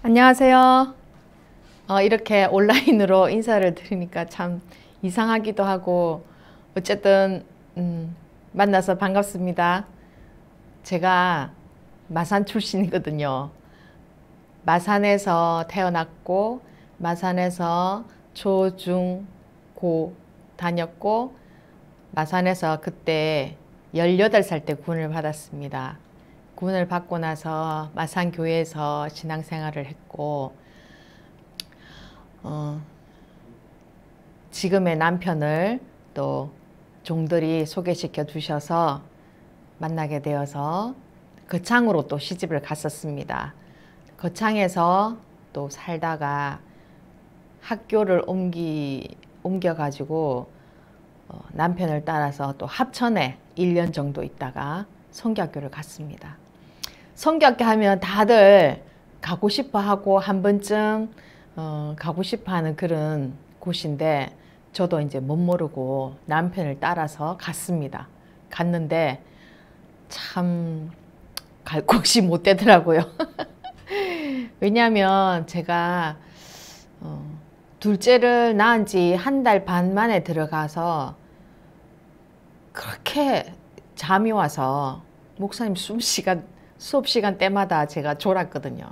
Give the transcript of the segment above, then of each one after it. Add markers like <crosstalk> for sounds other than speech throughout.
안녕하세요. 어, 이렇게 온라인으로 인사를 드리니까 참 이상하기도 하고 어쨌든 음, 만나서 반갑습니다. 제가 마산 출신이거든요. 마산에서 태어났고 마산에서 초, 중, 고 다녔고 마산에서 그때 18살 때 군을 받았습니다. 구원을 받고 나서 마산교회에서 신앙생활을 했고 어, 지금의 남편을 또 종들이 소개시켜 주셔서 만나게 되어서 거창으로 또 시집을 갔었습니다. 거창에서 또 살다가 학교를 옮기, 옮겨가지고 어, 남편을 따라서 또 합천에 1년 정도 있다가 성교학교를 갔습니다. 성교학교 하면 다들 가고 싶어 하고 한 번쯤 어, 가고 싶어 하는 그런 곳인데 저도 이제 못 모르고 남편을 따라서 갔습니다. 갔는데 참 갈 곳이 못 되더라고요. <laughs> 왜냐하면 제가 어, 둘째를 낳은 지 한 달 반 만에 들어가서 그렇게 잠이 와서 목사님 숨쉬가 수업 시간 때마다 제가 졸았거든요.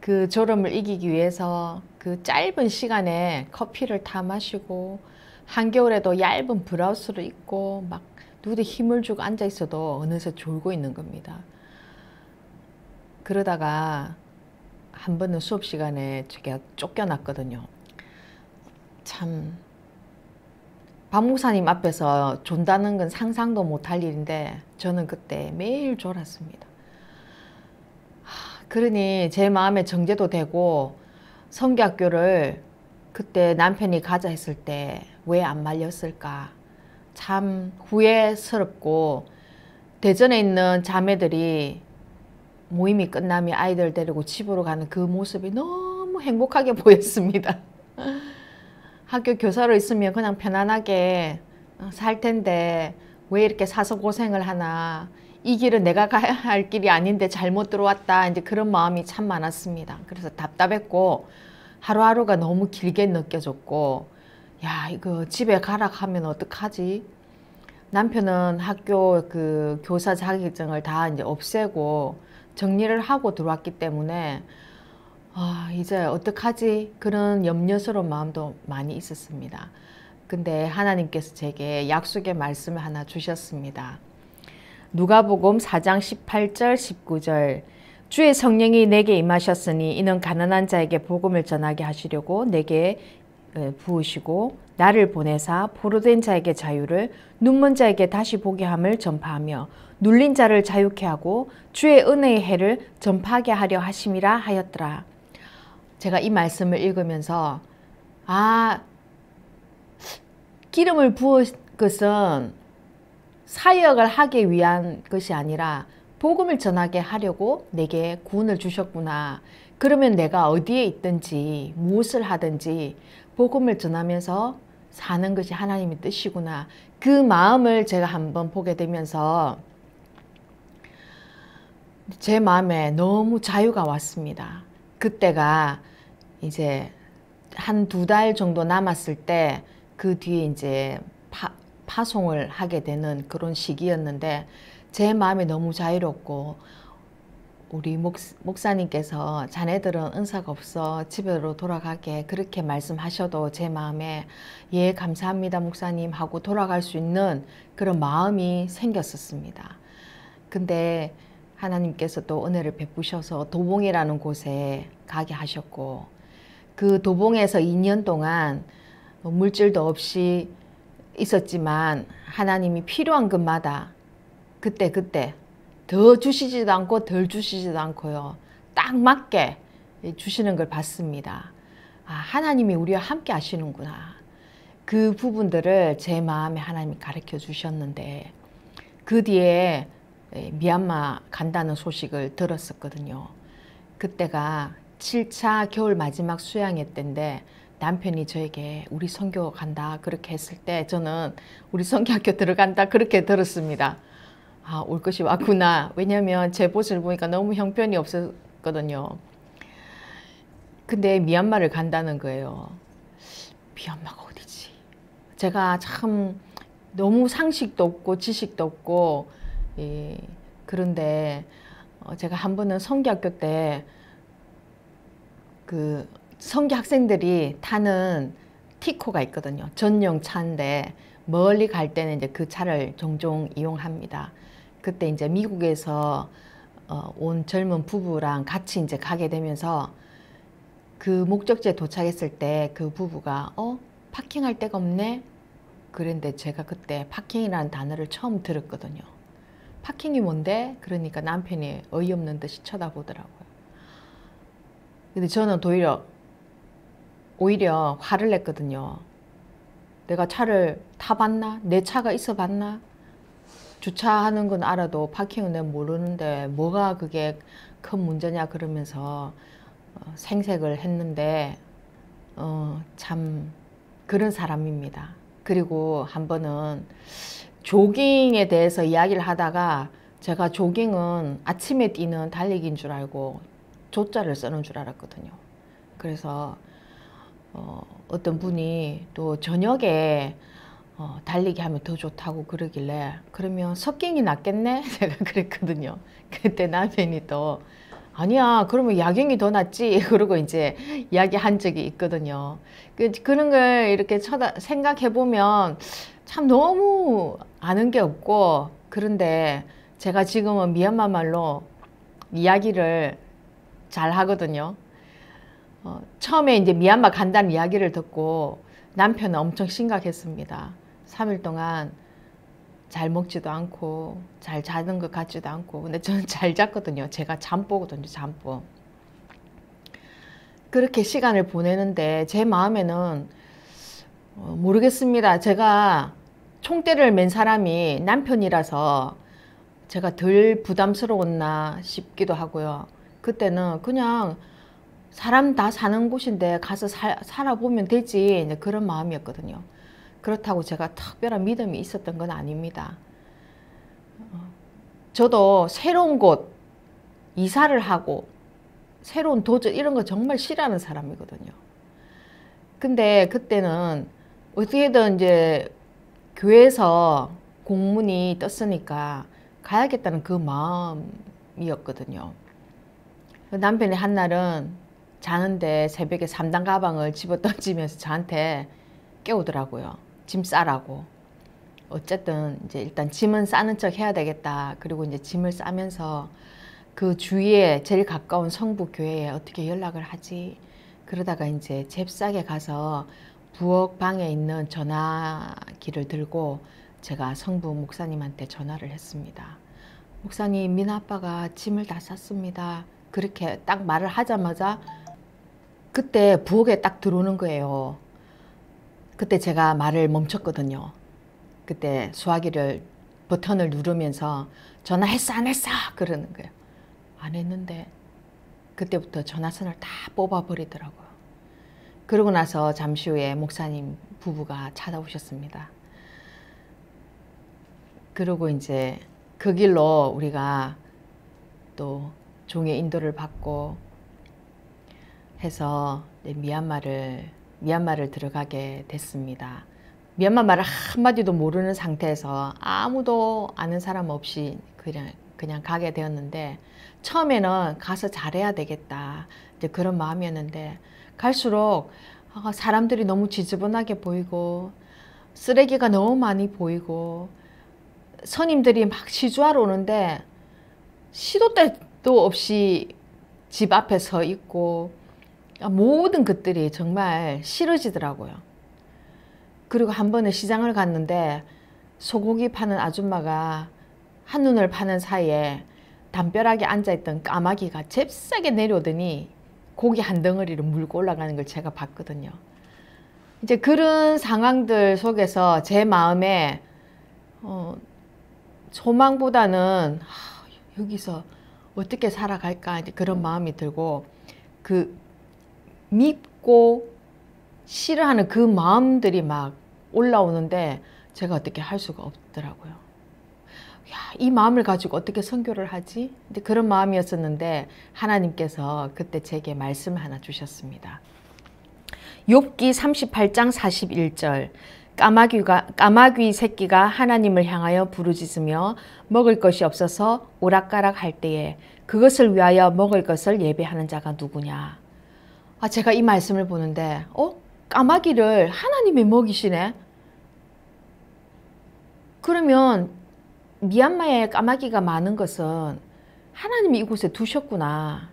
그 졸음을 이기기 위해서 그 짧은 시간에 커피를 타 마시고 한겨울에도 얇은 브라우스를 입고 막 누구도 힘을 주고 앉아 있어도 어느새 졸고 있는 겁니다. 그러다가 한 번은 수업 시간에 제가 쫓겨났거든요. 참 박목사님 앞에서 존다는 건 상상도 못할 일인데 저는 그때 매일 졸았습니다. 그러니 제 마음에 정제도 되고 성교학교를 그때 남편이 가자 했을 때 왜 안 말렸을까 참 후회스럽고 대전에 있는 자매들이 모임이 끝나면 아이들 데리고 집으로 가는 그 모습이 너무 행복하게 <laughs> 보였습니다. 학교 교사로 있으면 그냥 편안하게 어, 살 텐데 왜 이렇게 사서 고생을 하나 이 길은 내가 <laughs> 가야 할 길이 아닌데 잘못 들어왔다 이제 그런 마음이 참 많았습니다. 그래서 답답했고 하루하루가 너무 길게 느껴졌고 야 이거 집에 가라 하면 어떡하지? 남편은 학교 그 교사 자격증을 다 이제 없애고 정리를 하고 들어왔기 때문에 아, 이제 어떡하지? 그런 염려스러운 마음도 많이 있었습니다. 근데 하나님께서 제게 약속의 말씀을 하나 주셨습니다. 누가복음 4장 18절 19절 주의 성령이 내게 임하셨으니 이는 가난한 자에게 복음을 전하게 하시려고 내게 부으시고 나를 보내사 포로된 자에게 자유를 눈먼 자에게 다시 보게 함을 전파하며 눌린 자를 자유케 하고 주의 은혜의 해를 전파하게 하려 하심이라 하였더라. 제가 이 말씀을 읽으면서 아 기름을 부은 것은 사역을 하기 위한 것이 아니라 복음을 전하게 하려고 내게 구원을 주셨구나. 그러면 내가 어디에 있든지 무엇을 하든지 복음을 전하면서 사는 것이 하나님의 뜻이구나. 그 마음을 제가 한번 보게 되면서 제 마음에 너무 자유가 왔습니다. 그때가 이제 한 두 달 정도 남았을 때 그 뒤에 이제 파, 파송을 하게 되는 그런 시기였는데 제 마음이 너무 자유롭고 우리 목, 목사님께서 자네들은 은사가 없어 집으로 돌아가게 그렇게 말씀하셔도 제 마음에 예 감사합니다 목사님 하고 돌아갈 수 있는 그런 마음이 생겼었습니다. 근데 하나님께서 또 은혜를 베푸셔서 도봉이라는 곳에 가게 하셨고 그 도봉에서 2년 동안 뭐 물질도 없이 있었지만 하나님이 필요한 것마다 그때 그때 더 주시지도 않고 덜 주시지도 않고요. 딱 맞게 주시는 걸 봤습니다. 아, 하나님이 우리와 함께 하시는구나. 그 부분들을 제 마음에 하나님이 가르쳐 주셨는데 그 뒤에 미얀마 간다는 소식을 들었었거든요. 그때가 7차 겨울 마지막 수양회 때인데 남편이 저에게 우리 성교 간다 그렇게 했을 때 저는 우리 성교학교 들어간다 그렇게 들었습니다. 아, 올 것이 왔구나. 왜냐면 하제 모습을 보니까 너무 형편이 없었거든요. 근데 미얀마를 간다는 거예요. 미얀마가 어디지? 제가 참 너무 상식도 없고 지식도 없고 예, 그런데 어, 제가 한 번은 성교학교 때그 성기 학생들이 타는 티코가 있거든요. 전용 차인데 멀리 갈 때는 이제 그 차를 종종 이용합니다. 그때 이제 미국에서 어, 온 젊은 부부랑 같이 이제 가게 되면서 그 목적지에 도착했을 때 그 부부가 어 파킹할 데가 없네 그런데 제가 그때 파킹이라는 단어를 처음 들었거든요 파킹이 뭔데 그러니까 남편이 어이없는 듯이 쳐다보더라고요 근데 저는 오히려 오히려 화를 냈거든요. 내가 차를 타봤나? 내 차가 있어봤나? 주차하는 건 알아도 파킹은 내가 모르는데 뭐가 그게 큰 문제냐 그러면서 어, 생색을 했는데 어, 참 그런 사람입니다. 그리고 한 번은 조깅에 대해서 이야기를 하다가 제가 조깅은 아침에 뛰는 달리기인 줄 알고 조자를 쓰는 줄 알았거든요. 그래서 어, 떤 분이 또 저녁에 어, 달리기 하면 더 좋다고 그러길래 그러면 석깅이 낫겠네? <laughs> 제가 그랬거든요. 그때 남편이 또 아니야 그러면 야경이 더 낫지 <laughs> 그러고 이제 이야기한 적이 있거든요. 그, 그런 걸 이렇게 쳐다 생각해 보면 참 너무 아는 게 없고 그런데 제가 지금은 미얀마 말로 이야기를 잘 하거든요. 어, 처음에 이제 미얀마 간다는 이야기를 듣고 남편은 엄청 심각했습니다. 3일 동안 잘 먹지도 않고 잘 자는 것 같지도 않고 근데 저는 잘 잤거든요. 제가 잠보거든요 잠뽀. 그렇게 시간을 보내는데 제 마음에는 어, 모르겠습니다. 제가 총대를 맨 사람이 남편이라서 제가 덜 부담스러웠나 싶기도 하고요. 그때는 그냥 사람 다 사는 곳인데 가서 살, 살아보면 되지 이제 그런 마음이었거든요. 그렇다고 제가 특별한 믿음이 있었던 건 아닙니다. 어, 저도 새로운 곳 이사를 하고 새로운 도전 이런 거 정말 싫어하는 사람이거든요. 근데 그때는 어떻게든 이제 교회에서 공문이 떴으니까 가야겠다는 그 마음이었거든요. 그 남편이 한 날은 자는데 새벽에 3단 가방을 집어 던지면서 저한테 깨우더라고요. 짐 싸라고. 어쨌든 이제 일단 짐은 싸는 척 해야 되겠다. 그리고 이제 짐을 싸면서 그 주위에 제일 가까운 성부 교회에 어떻게 연락을 하지? 그러다가 이제 잽싸게 가서 부엌 방에 있는 전화기를 들고 제가 성부 목사님한테 전화를 했습니다. 목사님, 민 아빠가 짐을 다 쌌습니다. 그렇게 딱 말을 하자마자 그때 부엌에 딱 들어오는 거예요. 그때 제가 말을 멈췄거든요. 그때 수화기를 버튼을 누르면서 전화했어 안 했어 그러는 거예요. 안 했는데 그때부터 전화선을 다 뽑아버리더라고요. 그러고 나서 잠시 후에 목사님 부부가 찾아오셨습니다. 그리고 이제 그 길로 우리가 또 종의 인도를 받고 해서 미얀마를 미얀마를 들어가게 됐습니다. 미얀마 말을 한마디도 모르는 상태에서 아무도 아는 사람 없이 그냥 그냥 가게 되었는데 처음에는 가서 잘해야 되겠다 이제 그런 마음이었는데 갈수록 아, 사람들이 너무 지저분하게 보이고 쓰레기가 너무 많이 보이고 선임들이 막 시주하러 오는데 시도 때또 없이 집 앞에 서 있고 아, 모든 것들이 정말 싫어지더라고요. 그리고 한 번에 시장을 갔는데 소고기 파는 아줌마가 한눈을 파는 사이에 담벼락에 앉아있던 까마귀가 잽싸게 내려오더니 고기 한 덩어리를 물고 올라가는 걸 제가 봤거든요. 이제 그런 상황들 속에서 제 마음에 어, 소망보다는 하, 여기서 어떻게 살아갈까 그런 마음이 들고 그 믿고 싫어하는 그 마음들이 막 올라오는데 제가 어떻게 할 수가 없더라고요. 야, 이 마음을 가지고 어떻게 선교를 하지? 근데 그런 마음이었었는데 하나님께서 그때 제게 말씀 하나 주셨습니다. 욥기 38장 41절 까마귀가, 까마귀 새끼가 하나님을 향하여 부르짖으며 먹을 것이 없어서 오락가락 할 때에 그것을 위하여 먹을 것을 예배하는 자가 누구냐. 아, 제가 이 말씀을 보는데, 어? 까마귀를 하나님이 먹이시네? 그러면 미얀마에 까마귀가 많은 것은 하나님이 이곳에 두셨구나.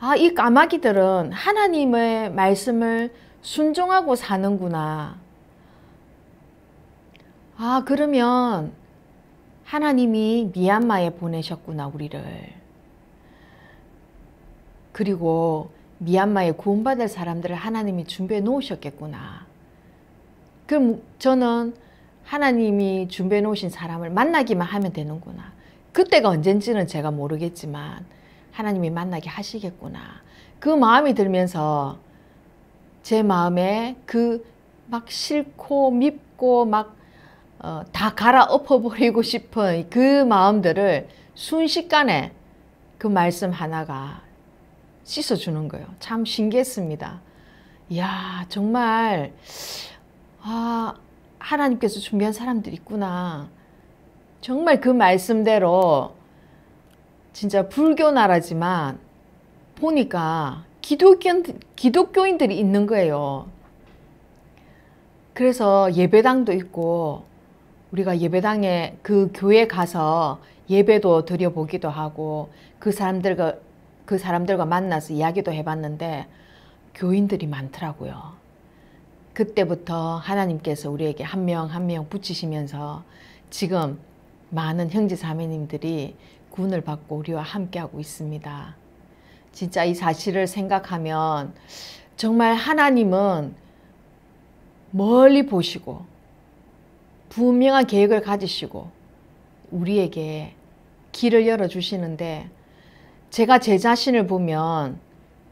아, 이 까마귀들은 하나님의 말씀을 순종하고 사는구나. 아, 그러면 하나님이 미얀마에 보내셨구나, 우리를. 그리고 미얀마에 구원받을 사람들을 하나님이 준비해 놓으셨겠구나. 그럼 저는 하나님이 준비해 놓으신 사람을 만나기만 하면 되는구나. 그때가 언젠지는 제가 모르겠지만 하나님이 만나게 하시겠구나. 그 마음이 들면서 제 마음에 그 막 싫고 밉고 막 어, 다 갈아엎어버리고 싶은 그 마음들을 순식간에 그 말씀 하나가 씻어주는 거예요. 참 신기했습니다. 이야 정말 아 하나님께서 준비한 사람들이 있구나. 정말 그 말씀대로 진짜 불교 나라지만 보니까 기독교, 기독교인들이 있는 거예요. 그래서 예배당도 있고 우리가 예배당에 그 교회 가서 예배도 드려보기도 하고 그 사람들과 그 사람들과 만나서 이야기도 해봤는데 교인들이 많더라고요. 그때부터 하나님께서 우리에게 한 명 한명 한명 붙이시면서 지금 많은 형제 사매님들이 구원을 받고 우리와 함께하고 있습니다. 진짜 이 사실을 생각하면 정말 하나님은 멀리 보시고 분명한 계획을 가지시고 우리에게 길을 열어주시는데 제가 제 자신을 보면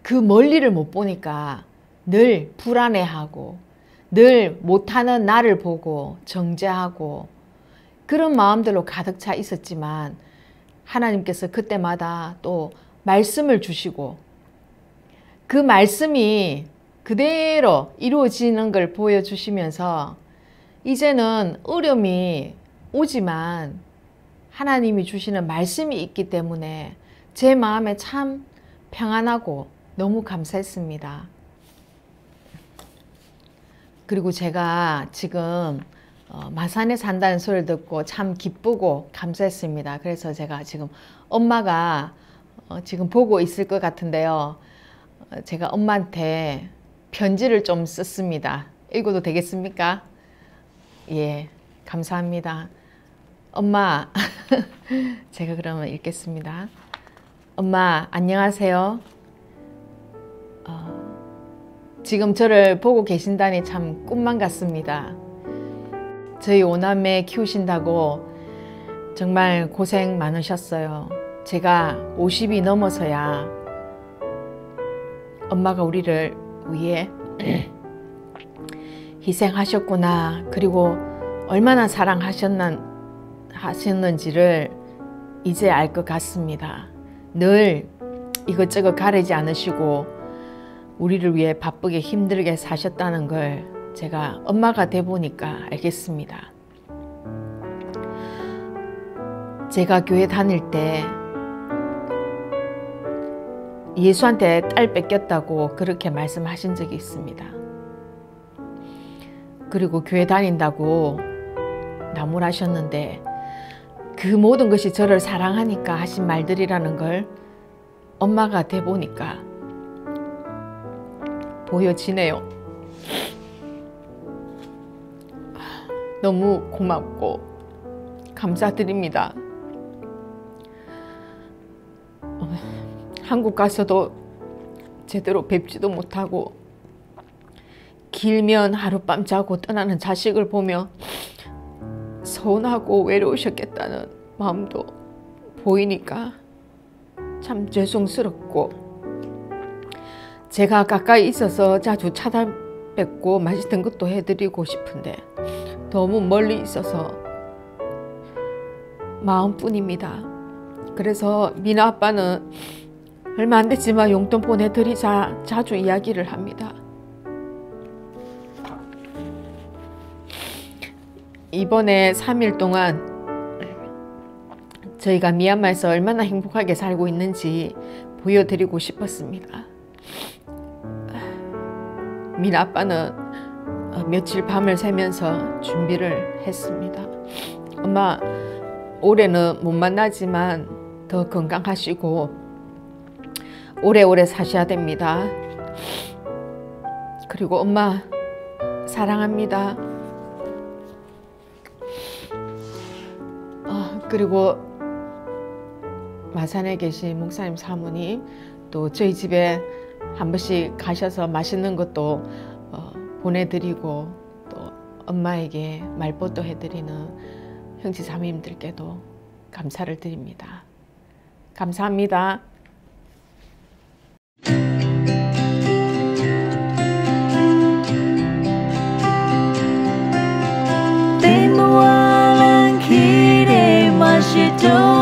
그 멀리를 못 보니까 늘 불안해하고 늘 못하는 나를 보고 정죄하고 그런 마음들로 가득 차 있었지만 하나님께서 그때마다 또 말씀을 주시고 그 말씀이 그대로 이루어지는 걸 보여주시면서 이제는 어려움이 오지만 하나님이 주시는 말씀이 있기 때문에 제 마음에 참 평안하고 너무 감사했습니다. 그리고 제가 지금 어, 마산에 산다는 소리를 듣고 참 기쁘고 감사했습니다. 그래서 제가 지금 엄마가 어, 지금 보고 있을 것 같은데요. 어, 제가 엄마한테 편지를 좀 썼습니다. 읽어도 되겠습니까? 예, 감사합니다. 엄마, <laughs> 제가 그러면 읽겠습니다. 엄마, 안녕하세요. 어, 지금 저를 보고 계신다니 참 꿈만 같습니다. 저희 오남매 키우신다고 정말 고생 많으셨어요. 제가 50이 넘어서야 엄마가 우리를 위해 <clears throat> 희생하셨구나. 그리고 얼마나 사랑하셨는지를 이제 알 것 같습니다. 늘 이것저것 가리지 않으시고 우리를 위해 바쁘게 힘들게 사셨다는 걸 제가 엄마가 돼 보니까 알겠습니다. 제가 교회 다닐 때 예수한테 딸 뺏겼다고 그렇게 말씀하신 적이 있습니다. 그리고 교회 다닌다고 나무라셨는데 그 모든 것이 저를 사랑하니까 하신 말들이라는 걸 엄마가 돼 보니까 보여지네요. 너무 고맙고 감사드립니다. 한국 가서도 제대로 뵙지도 못하고 길면 하룻밤 자고 떠나는 자식을 보며 서운하고 외로우셨겠다는 마음도 보이니까 참 죄송스럽고 제가 가까이 있어서 자주 찾아뵙고 맛있는 것도 해드리고 싶은데 너무 멀리 있어서 마음뿐입니다. 그래서 민아 아빠는 얼마 안 됐지만 용돈 보내드리자 자주 이야기를 합니다. 이번에 3일 동안 저희가 미얀마에서 얼마나 행복하게 살고 있는지 보여드리고 싶었습니다. 민 아빠는 어, 며칠 밤을 새면서 준비를 했습니다. 엄마 올해는 못 만나지만 더 건강하시고 오래오래 사셔야 됩니다. 그리고 엄마 사랑합니다. 그리고 마산에 계신 목사님 사모님 또 저희 집에 한 번씩 가셔서 맛있는 것도 어, 보내드리고 또 엄마에게 말벗도 해드리는 형제 자매님들께도 감사를 드립니다. 감사합니다. show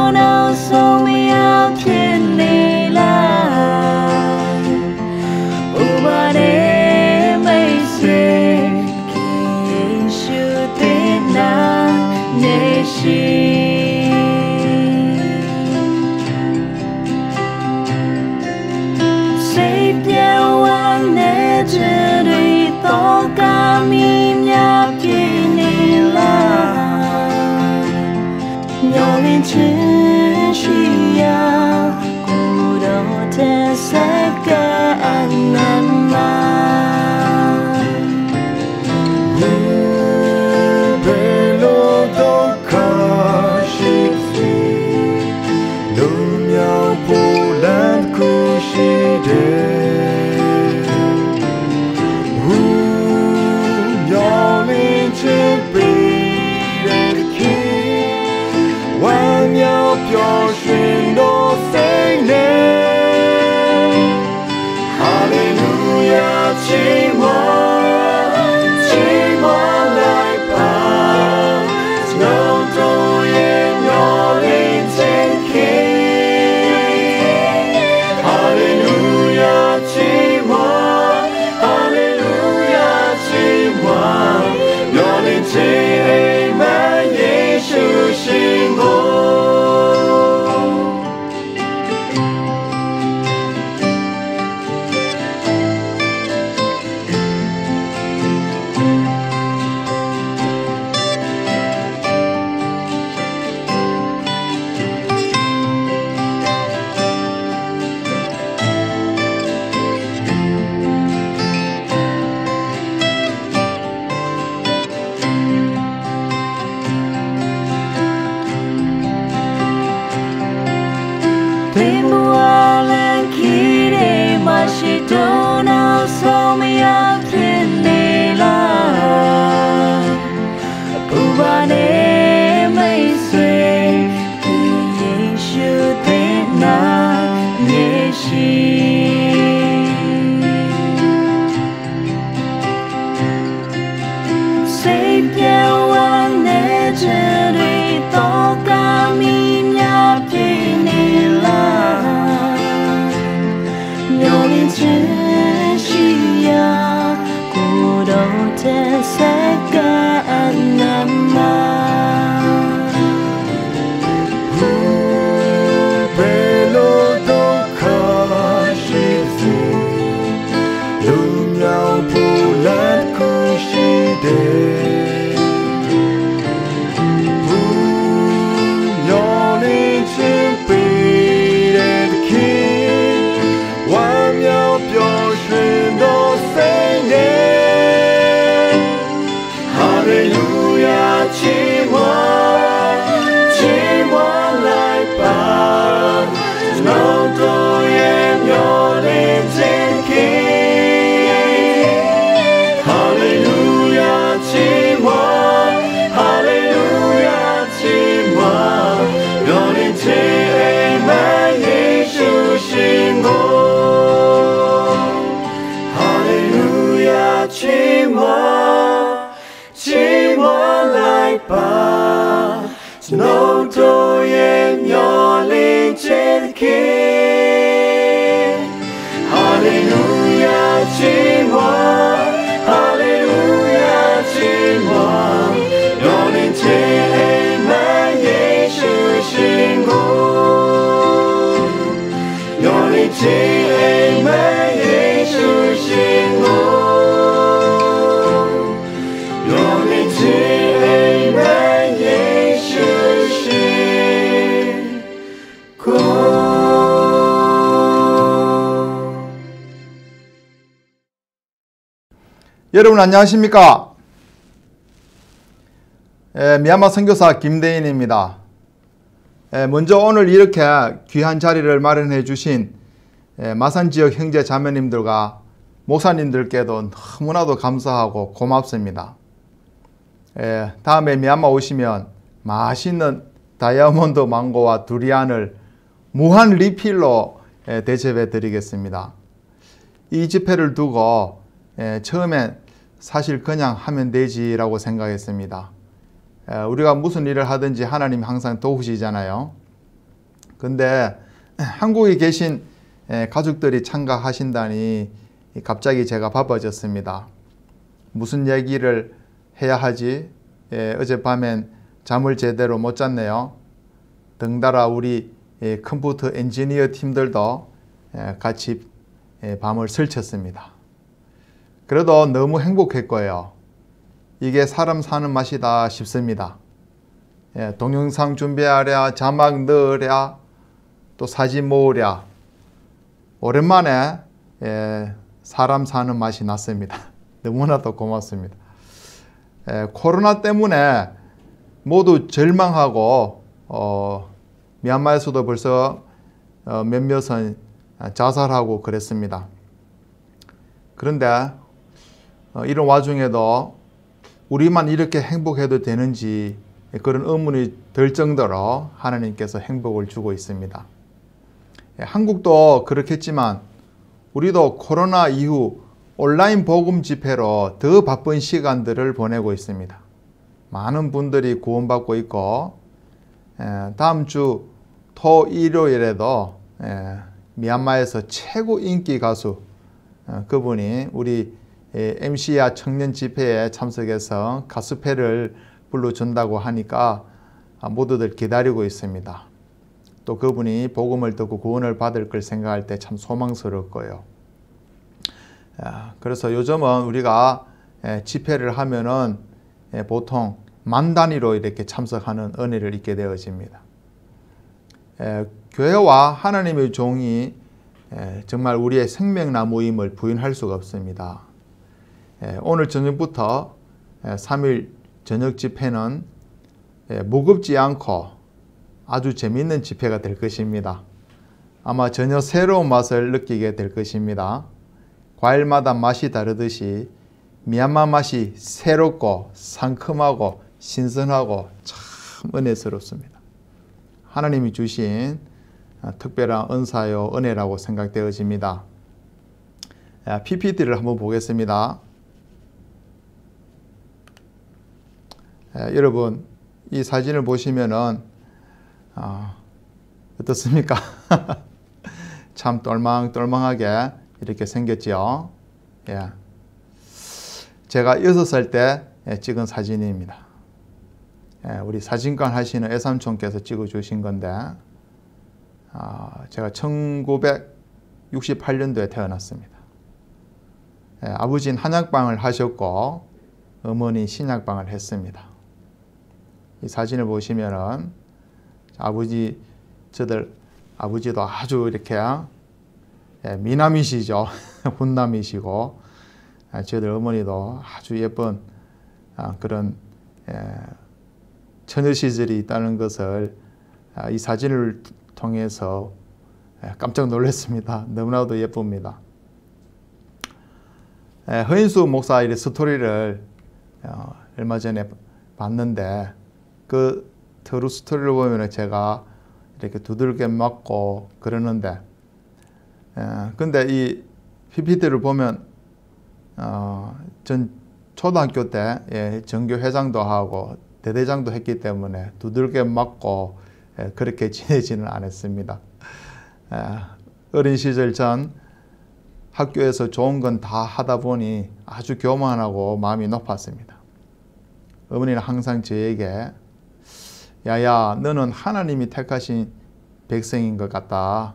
여러분 안녕하십니까? 예, 미얀마 선교사 김대인입니다. 예, 먼저 오늘 이렇게 귀한 자리를 마련해 주신 예, 마산 지역 형제 자매님들과 목사님들께도 너무나도 감사하고 고맙습니다. 예, 다음에 미얀마 오시면 맛있는 다이아몬드 망고와 두리안을 무한 리필로 예, 대접해 드리겠습니다. 이 집회를 두고 예, 처음엔 사실 그냥 하면 되지라고 생각했습니다. 우리가 무슨 일을 하든지 하나님 항상 도우시잖아요. 근데 한국에 계신 가족들이 참가하신다니 갑자기 제가 바빠졌습니다. 무슨 얘기를 해야 하지? 예, 어젯밤엔 잠을 제대로 못 잤네요. 등달아 우리 컴퓨터 엔지니어 팀들도 같이 밤을 설쳤습니다. 그래도 너무 행복할 거예요. 이게 사람 사는 맛이다 싶습니다. 예, 동영상 준비하랴, 자막 넣으랴, 또 사진 모으랴. 오랜만에 예, 사람 사는 맛이 났습니다. <laughs> 너무나도 고맙습니다. 예, 코로나 때문에 모두 절망하고 어, 미얀마에서도 벌써 어, 몇몇은 자살하고 그랬습니다. 그런데 어, 이런 와중에도 우리만 이렇게 행복해도 되는지 그런 의문이 들 정도로 하나님께서 행복을 주고 있습니다. 예, 한국도 그렇겠지만 우리도 코로나 이후 온라인 복음 집회로 더 바쁜 시간들을 보내고 있습니다. 많은 분들이 구원받고 있고 예, 다음 주 토 일요일에도 예, 미얀마에서 최고 인기 가수 어, 그분이 우리 MC야 청년 집회에 참석해서 가수패를 불러준다고 하니까 모두들 기다리고 있습니다. 또 그분이 복음을 듣고 구원을 받을 걸 생각할 때 참 소망스럽고요. 아, 그래서 요즘은 우리가 집회를 하면은 보통 만 단위로 이렇게 참석하는 은혜를 입게 되어집니다. 교회와 하나님의 종이 정말 우리의 생명나무임을 부인할 수가 없습니다. 예, 오늘 저녁부터 3일 예, 저녁 집회는 예, 무겁지 않고 아주 재미있는 집회가 될 것입니다. 아마 전혀 새로운 맛을 느끼게 될 것입니다. 과일마다 맛이 다르듯이 미얀마 맛이 새롭고 상큼하고 신선하고 참 은혜스럽습니다. 하나님이 주신 아, 특별한 은사요 은혜라고 생각되어집니다. 아, PPT를 한번 보겠습니다. 예, 여러분 이 사진을 보시면은 어, 어떻습니까? <laughs> 참 똘망똘망하게 이렇게 생겼지요. 예. 제가 6살 때 예, 찍은 사진입니다. 예, 우리 사진관 하시는 애삼촌께서 찍어주신 건데 어, 제가 1968년도에 태어났습니다. 예, 아버지는 한약방을 하셨고 어머니 신약방을 했습니다. 이 사진을 보시면은 아버지 저들 아버지도 아주 이렇게 예, 미남이시죠. 훈남이시고 <laughs> 아, 저들 어머니도 아주 예쁜 아, 그런 예, 처녀 시절이 있다는 것을 아, 이 사진을 통해서 예, 깜짝 놀랐습니다. 너무나도 예쁩니다. 예, 허인수 목사의 스토리를 어, 얼마 전에 봤는데 그 트루 스토리를 보면 제가 이렇게 두들겨 맞고 그러는데 예, 근데 이 PPT를 보면 어, 전 초등학교 때 예, 전교 회장도 하고 대대장도 했기 때문에 두들겨 맞고 예, 그렇게 <laughs> 지내지는 않았습니다. 예, 어린 시절 전 학교에서 좋은 건 다 하다 보니 아주 교만하고 마음이 높았습니다. 어머니는 항상 저에게 야야 너는 하나님이 택하신 백성인 것 같다.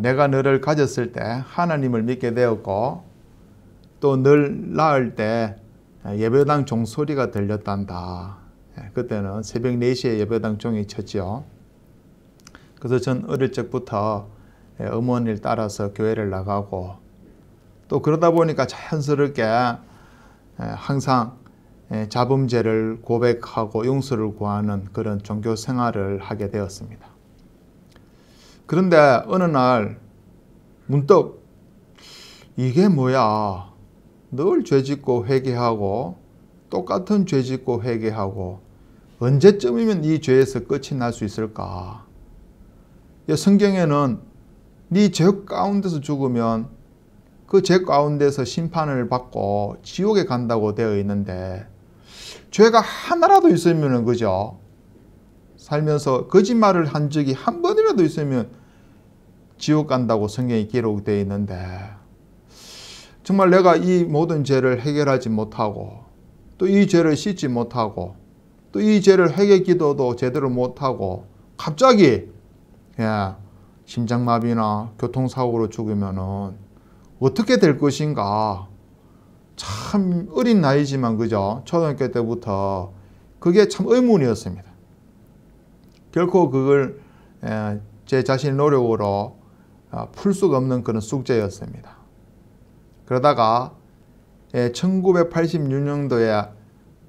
내가 너를 가졌을 때 하나님을 믿게 되었고 또널 낳을 때 예배당 종소리가 들렸단다. 예, 그때는 새벽 4시에 예배당 종이 쳤지 그래서 전 어릴 적부터 어머니를 예, 따라서 교회를 나가고 또 그러다 보니까 자연스럽게 예, 항상 자범죄를 예, 고백하고 용서를 구하는 그런 종교 생활을 하게 되었습니다. 그런데 어느 날 문득 이게 뭐야? 늘 죄짓고 회개하고 똑같은 죄짓고 회개하고 언제쯤이면 이 죄에서 끝이 날 수 있을까? 예, 성경에는 네죄 가운데서 죽으면 그 죄 가운데서 심판을 받고 지옥에 간다고 되어 있는데 죄가 하나라도 있으면 그죠. 살면서 거짓말을 한 적이 한 번이라도 있으면 지옥 간다고 성경에 기록되어 있는데 정말 내가 이 모든 죄를 해결하지 못하고 또 이 죄를 씻지 못하고 또 이 죄를 회개 기도도 제대로 못하고 갑자기 예, 심장마비나 교통사고로 죽으면 어떻게 될 것인가 참 어린 나이지만 그죠? 초등학교 때부터 그게 참 의문이었습니다. 결코 그걸 제 자신의 노력으로 어, 풀 수가 없는 그런 숙제였습니다. 그러다가 1986년도에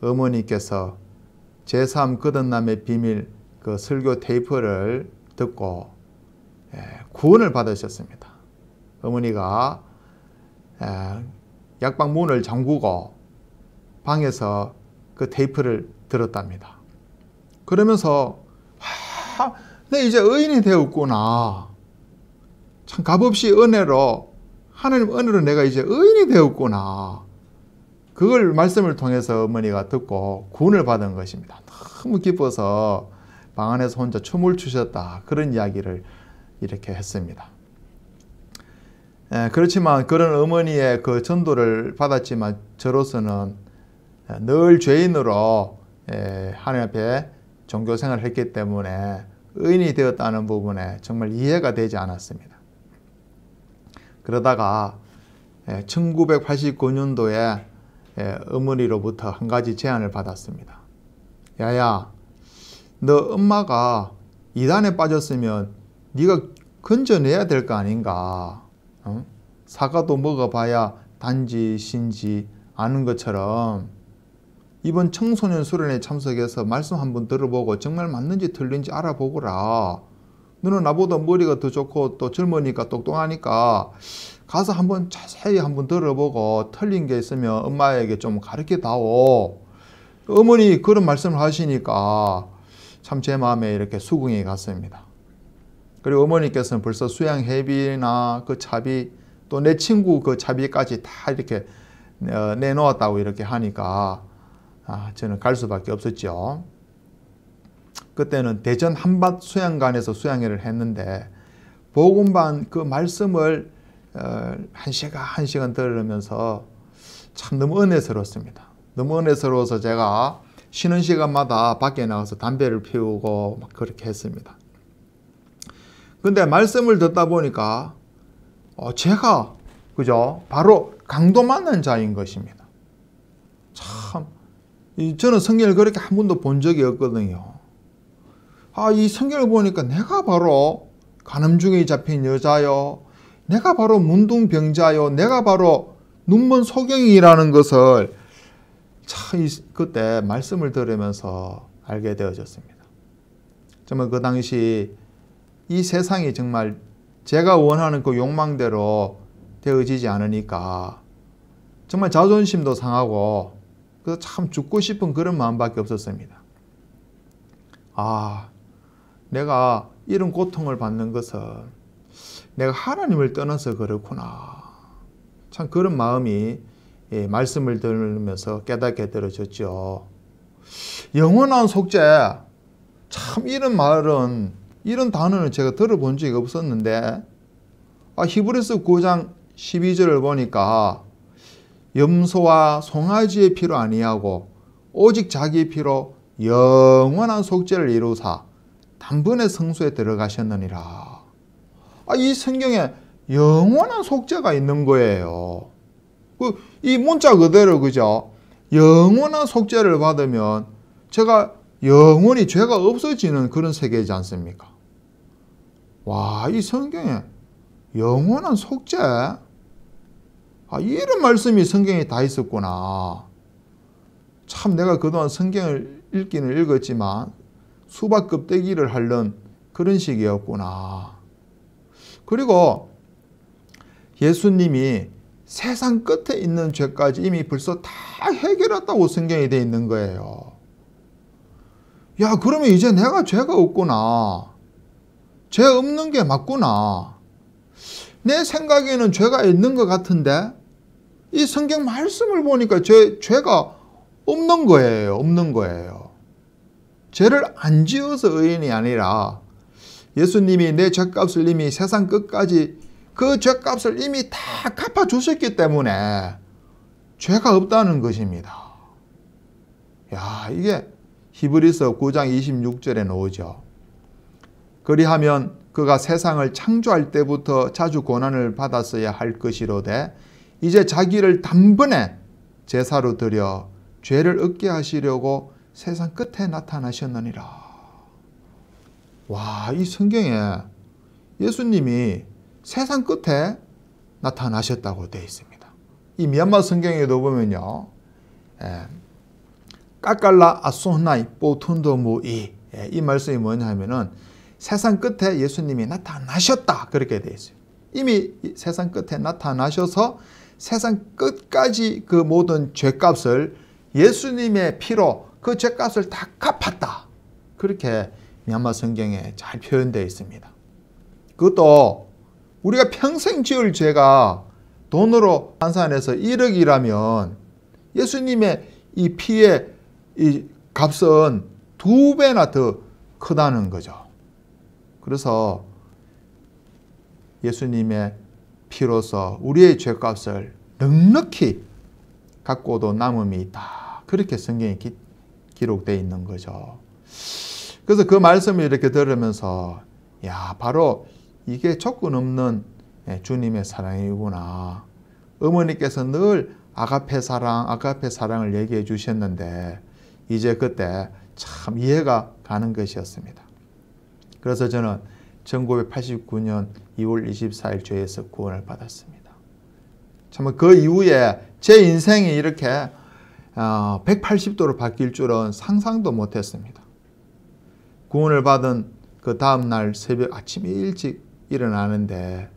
어머니께서 제3 거듭남의 비밀 그 설교 테이프를 듣고 구원을 받으셨습니다. 어머니가 약방 문을 잠그고 방에서 그 테이프를 들었답니다. 그러면서 하, 내 이제 의인이 되었구나. 참 값없이 은혜로 하나님 은혜로 내가 이제 의인이 되었구나. 그걸 말씀을 통해서 어머니가 듣고 구원을 받은 것입니다. 너무 기뻐서 방 안에서 혼자 춤을 추셨다. 그런 이야기를 이렇게 했습니다. 예, 그렇지만 그런 어머니의 그 전도를 받았지만 저로서는 예, 늘 죄인으로 예, 하나님 앞에 종교 생활을 했기 때문에 의인이 되었다는 부분에 정말 이해가 되지 않았습니다. 그러다가 1989년도에 예, 예, 어머니로부터 한 가지 제안을 받았습니다. 야야, 너 엄마가 이단에 빠졌으면 네가 건져내야 될 거 아닌가? 어? 사과도 먹어봐야 단지신지 아는 것처럼 이번 청소년 수련회 참석해서 말씀 한번 들어보고 정말 맞는지 틀린지 알아보거라. 너는 나보다 머리가 더 좋고 또 젊으니까 똑똑하니까 가서 한번 자세히 한번 들어보고 틀린 게 있으면 엄마에게 좀 가르쳐다오. 어머니 그런 말씀을 하시니까 참 제 마음에 이렇게 수긍이 갔습니다. 그리고 어머니께서는 벌써 수양 회비나 그 차비 또 내 친구 그 차비까지 다 이렇게 어, 내놓았다고 이렇게 하니까 아, 저는 갈 수밖에 없었죠. 그때는 대전 한밭 수양관에서 수양회를 했는데 복음반 그 말씀을 어, 한 시간 한 시간 들으면서 참 너무 은혜스러웠습니다. 너무 은혜스러워서 제가 쉬는 시간마다 밖에 나가서 담배를 피우고 막 그렇게 했습니다. 근데 말씀을 듣다 보니까 어, 제가 그죠? 바로 강도 맞는 자인 것입니다. 참 저는 성경을 그렇게 한 번도 본 적이 없거든요. 아, 이 성경을 보니까 내가 바로 간음중에 잡힌 여자요. 내가 바로 문둥병자요. 내가 바로 눈먼 소경이라는 것을 참 그때 말씀을 들으면서 알게 되어졌습니다. 정말 그 당시 이 세상이 정말 제가 원하는 그 욕망대로 되어지지 않으니까 정말 자존심도 상하고 그래서 참 죽고 싶은 그런 마음밖에 없었습니다. 아, 내가 이런 고통을 받는 것은 내가 하나님을 떠나서 그렇구나. 참 그런 마음이 예, 말씀을 들으면서 깨닫게 되어졌죠 영원한 속죄. 참 이런 말은 이런 단어를 제가 들어본 적이 없었는데 아, 히브리스 9장 12절을 보니까 염소와 송아지의 피로 아니하고 오직 자기의 피로 영원한 속죄를 이루사 단번에 성소에 들어가셨느니라. 아, 이 성경에 영원한 속죄가 있는 거예요. 그, 이 문자 그대로 그죠? 영원한 속죄를 받으면 제가 영원히 죄가 없어지는 그런 세계이지 않습니까? 와, 이 성경에 영원한 속죄? 아, 이런 말씀이 성경에 다 있었구나. 참 내가 그동안 성경을 읽기는 읽었지만 수박 껍데기를 하는 그런 식이었구나. 그리고 예수님이 세상 끝에 있는 죄까지 이미 벌써 다 해결했다고 성경에 되어 있는 거예요. 야, 그러면 이제 내가 죄가 없구나. 죄 없는 게 맞구나. 내 생각에는 죄가 있는 것 같은데 이 성경 말씀을 보니까 죄, 죄가 없는 거예요. 없는 거예요. 죄를 안 지어서 의인이 아니라 예수님이 내 죄값을 이미 세상 끝까지 그 죄값을 이미 다 갚아주셨기 때문에 죄가 없다는 것입니다. 야, 이게 히브리서 9장 26절에 나오죠. 그리하면 그가 세상을 창조할 때부터 자주 고난을 받았어야 할 것이로되 이제 자기를 단번에 제사로 드려 죄를 얻게 하시려고 세상 끝에 나타나셨느니라. 와, 이 성경에 예수님이 세상 끝에 나타나셨다고 되어 있습니다. 이 미얀마 성경에도 보면요. 예, 까깔라 아소나이 뽀툰도 무이 예, 이 말씀이 뭐냐면은 세상 끝에 예수님이 나타나셨다 그렇게 되어 있어요. 이미 세상 끝에 나타나셔서 세상 끝까지 그 모든 죄값을 예수님의 피로 그 죄값을 다 갚았다. 그렇게 미얀마 성경에 잘 표현되어 있습니다. 그것도 우리가 평생 지을 죄가 돈으로 환산해서 1억이라면 예수님의 이 피의 이 값은 두 배나 더 크다는 거죠. 그래서 예수님의 피로서 우리의 죄값을 넉넉히 갖고도 남음이 있다. 그렇게 성경에 기, 기록되어 있는 거죠. 그래서 그 말씀을 이렇게 들으면서 야 바로 이게 조건 없는 예, 주님의 사랑이구나. 어머니께서 늘 아가페 사랑, 아가페 사랑을 얘기해 주셨는데 이제 그때 참 이해가 가는 것이었습니다. 그래서 저는 1989년 2월 24일 죄에서 구원을 받았습니다. 정말 그 이후에 제 인생이 이렇게 180도로 어, 바뀔 줄은 상상도 못했습니다. 구원을 받은 그 다음날 새벽 아침 일찍 일어나는데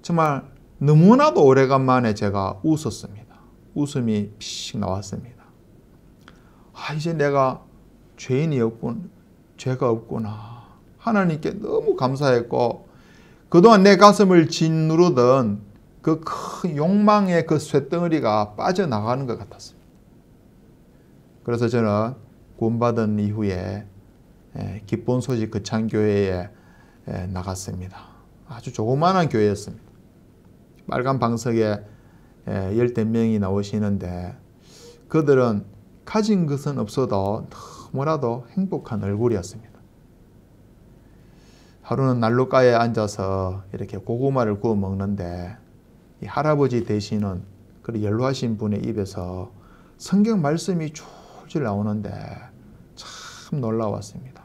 정말 너무나도 오래간만에 제가 웃었습니다. 웃음이 피식 나왔습니다. 아 이제 내가 죄인이었군, 죄가 없구나. 하나님께 너무 감사했고 그동안 내 가슴을 짓누르던 그 큰 욕망의 그 쇳덩어리가 빠져나가는 것 같았습니다. 그래서 저는 구원받은 이후에 예, 기쁜 소식 거창교회에 예, 나갔습니다. 아주 조그만한 교회였습니다. 빨간 방석에 예, 열댓 명이 나오시는데 그들은 가진 것은 없어도 너무나도 행복한 얼굴이었습니다. 하루는 난로가에 앉아서 이렇게 고구마를 구워 먹는데 이 할아버지 대신은 그 연로하신 분의 입에서 성경 말씀이 줄줄 나오는데 참 놀라웠습니다.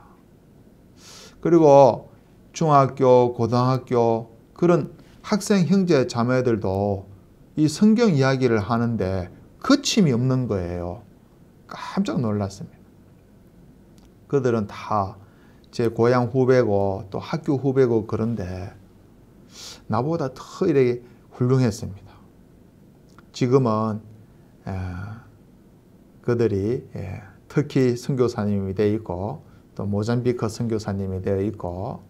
그리고 중학교, 고등학교 그런 학생 형제 자매들도 이 성경 이야기를 하는데 거침이 없는 거예요. 깜짝 놀랐습니다. 그들은 다제 고향 후배고 또 학교 후배고 그런데 나보다 더 이렇게 훌륭했습니다. 지금은 에, 그들이 예, 터키 선교사님이 되어 있고 또 모잠비크 선교사님이 되어 있고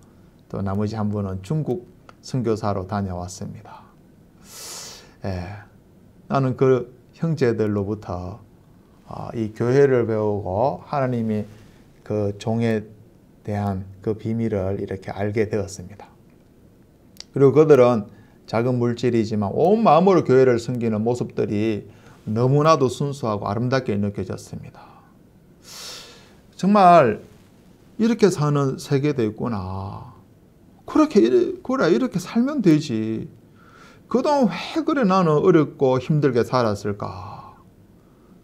또 나머지 한 분은 중국 선교사로 다녀왔습니다. 예, 나는 그 형제들로부터 어, 이 교회를 배우고 하나님이 그 종의 대한 그 비밀을 이렇게 알게 되었습니다. 그리고 그들은 작은 물질이지만 온 마음으로 교회를 섬기는 모습들이 너무나도 순수하고 아름답게 느껴졌습니다. 정말 이렇게 사는 세계도 있구나. 그렇게 그래 이렇게 살면 되지. 그동안 왜 그래 나는 어렵고 힘들게 살았을까?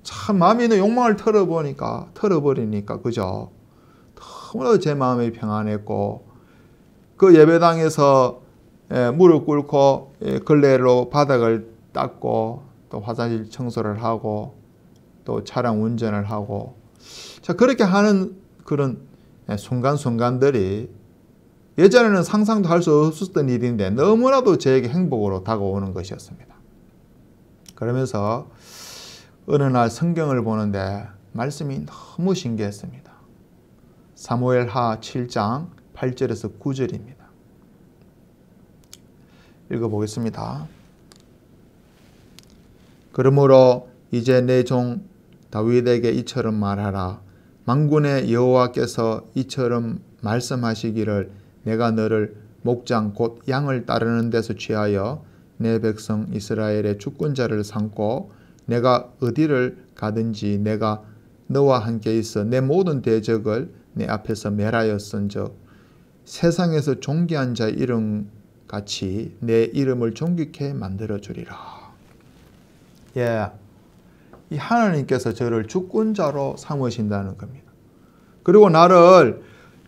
참 마음에 있는 욕망을 털어보니까 털어버리니까 그죠? 너무나제 마음이 평안했고 그 예배당에서 예, 무릎 꿇고 걸레로 예, 바닥을 닦고 또 화장실 청소를 하고 또 차량 운전을 하고 자 그렇게 하는 그런 예, 순간순간들이 예전에는 상상도 할 수 없었던 일인데 너무나도 저에게 행복으로 다가오는 것이었습니다. 그러면서 어느 날 성경을 보는데 말씀이 너무 신기했습니다. 사무엘하 7장 8절에서 9절입니다. 읽어보겠습니다. 그러므로 이제 내 종 다윗에게 이처럼 말하라. 만군의 여호와께서 이처럼 말씀하시기를 내가 너를 목장 곧 양을 따르는 데서 취하여 내 백성 이스라엘의 주권자를 삼고 내가 어디를 가든지 내가 너와 함께 있어 내 모든 대적을 내 앞에서 멸하였은즉 세상에서 존귀한 자 이름 같이 내 이름을 존귀케 만들어 주리라. 예. 이 하나님께서 저를 주권자로 삼으신다는 겁니다. 그리고 나를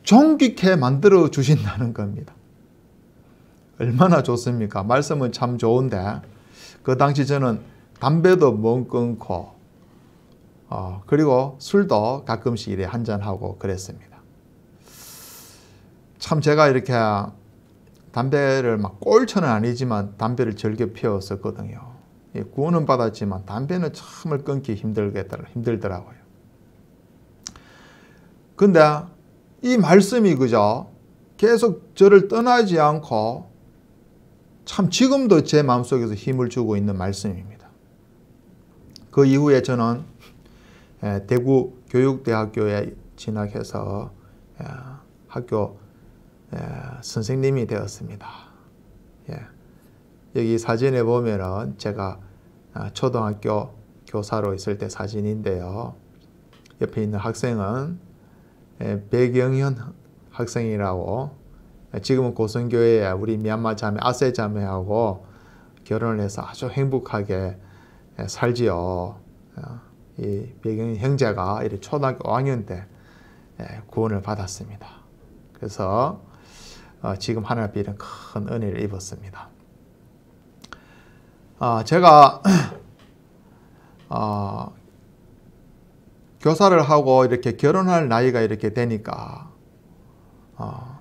존귀케 만들어 주신다는 겁니다. 얼마나 좋습니까? 말씀은 참 좋은데 그 당시 저는 담배도 못 끊고 어, 그리고 술도 가끔씩 이래 한 잔하고 그랬습니다. 참 제가 이렇게 담배를 막 꼴처는 아니지만 담배를 즐겨 피웠었거든요. 예, 구원은 받았지만 담배는 참을 끊기 힘들겠더라, 힘들더라고요. 근데 이 말씀이 그죠? 계속 저를 떠나지 않고 참 지금도 제 마음속에서 힘을 주고 있는 말씀입니다. 그 이후에 저는 예, 대구 교육대학교에 진학해서 예, 학교 예, 선생님이 되었습니다. 여기 사진에 보면은 제가 아, 초등학교 교사로 있을 때 사진인데요. 옆에 있는 학생은 배경현 학생이라고 지금은 고성교회에 우리 미얀마 자매 아세 자매하고 결혼을 해서 아주 행복하게 살지요. 어, 이 백인 형제가 이 초등학교 5학년 때 예, 구원을 받았습니다. 그래서 어, 지금 하나님께 이런 큰 은혜를 입었습니다. 아, 제가 <clears throat> 어, 교사를 하고 이렇게 결혼할 나이가 이렇게 되니까 어,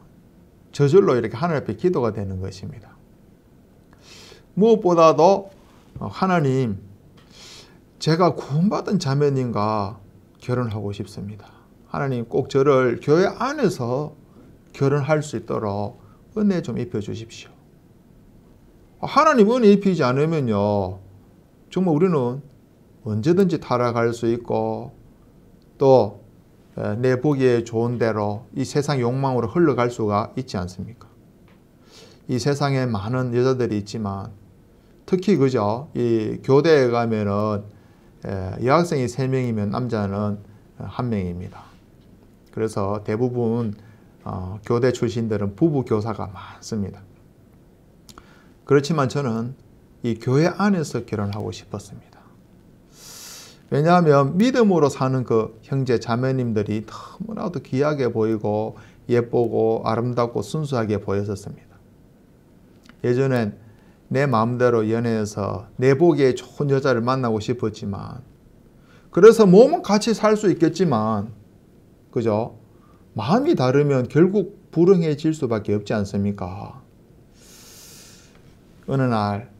저절로 이렇게 하나님 앞 기도가 되는 것입니다. 무엇보다도 하나님 제가 구원받은 자매님과 결혼하고 싶습니다. 하나님 꼭 저를 교회 안에서 결혼할 수 있도록 은혜 좀 입혀 주십시오. 하나님 은혜 입히지 않으면요. 정말 우리는 언제든지 타락할 수 있고 또 내 보기에 좋은 대로 이 세상 욕망으로 흘러갈 수가 있지 않습니까? 이 세상에 많은 여자들이 있지만 특히 그죠? 이 교대에 가면은 예, 여학생이 3명이면 남자는 1명입니다. 어, 그래서 대부분 어, 교대 출신들은 부부 교사가 많습니다. 그렇지만 저는 이 교회 안에서 결혼하고 싶었습니다. 왜냐하면 믿음으로 사는 그 형제 자매님들이 너무나도 귀하게 보이고 예쁘고 아름답고 순수하게 보였었습니다. 예전엔 내 마음대로 연애해서 내 보기에 좋은 여자를 만나고 싶었지만 그래서 몸은 같이 살 수 있겠지만 그죠? 마음이 다르면 결국 불행해질 수밖에 없지 않습니까? 어느 날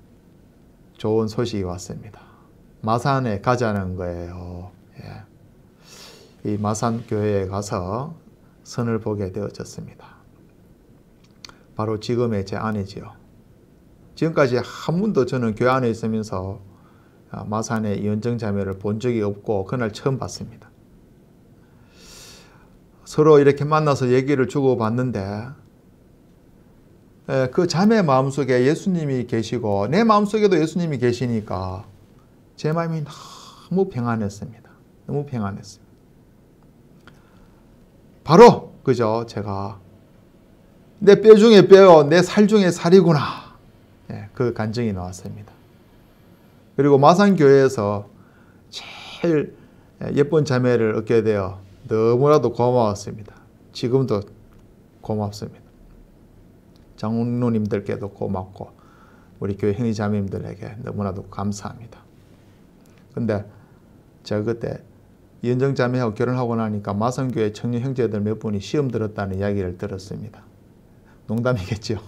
좋은 소식이 왔습니다. 마산에 가자는 거예요. 예. 이 마산 교회에 가서 선을 보게 되어졌습니다. 바로 지금의 제 아내지요. 지금까지 한 번도 저는 교회 안에 있으면서 아, 마산의 연정 자매를 본 적이 없고 그날 처음 봤습니다. 서로 이렇게 만나서 얘기를 주고받는데 예, 그 자매 마음속에 예수님이 계시고 내 마음속에도 예수님이 계시니까 제 마음이 너무 평안했습니다. 너무 평안했습니다. 바로 그죠 제가 내 뼈 중에 뼈요 내살 중에 살이구나 예, 그 간증이 나왔습니다. 그리고 마산교회에서 제일 예쁜 자매를 얻게 되어 너무나도 고마웠습니다. 지금도 고맙습니다. 장로님들께도 고맙고 우리 교회 형제 자매님들에게 너무나도 감사합니다. 근데 제가 그때 연정 자매하고 결혼하고 나니까 마산교회 청년 형제들 몇 분이 시험 들었다는 이야기를 들었습니다. 농담이겠죠.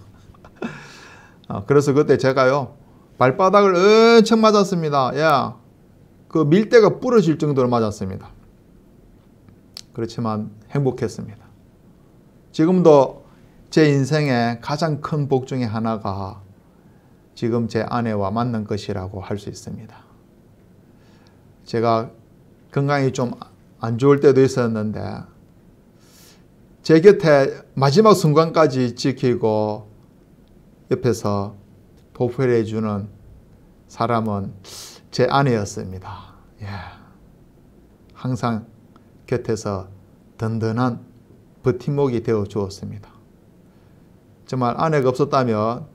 <laughs> 아, 그래서 그때 제가요 발바닥을 엄청 맞았습니다. 야, 그 밀대가 부러질 정도로 맞았습니다. 그렇지만 행복했습니다. 지금도 제 인생의 가장 큰 복 중에 하나가 지금 제 아내와 만난 것이라고 할 수 있습니다. 제가 건강이 좀 안 좋을 때도 있었는데 제 곁에 마지막 순간까지 지키고 옆에서 보필 해주는 사람은 제 아내였습니다. 예. 항상 곁에서 든든한 버팀목이 되어 주었습니다. 정말 아내가 없었다면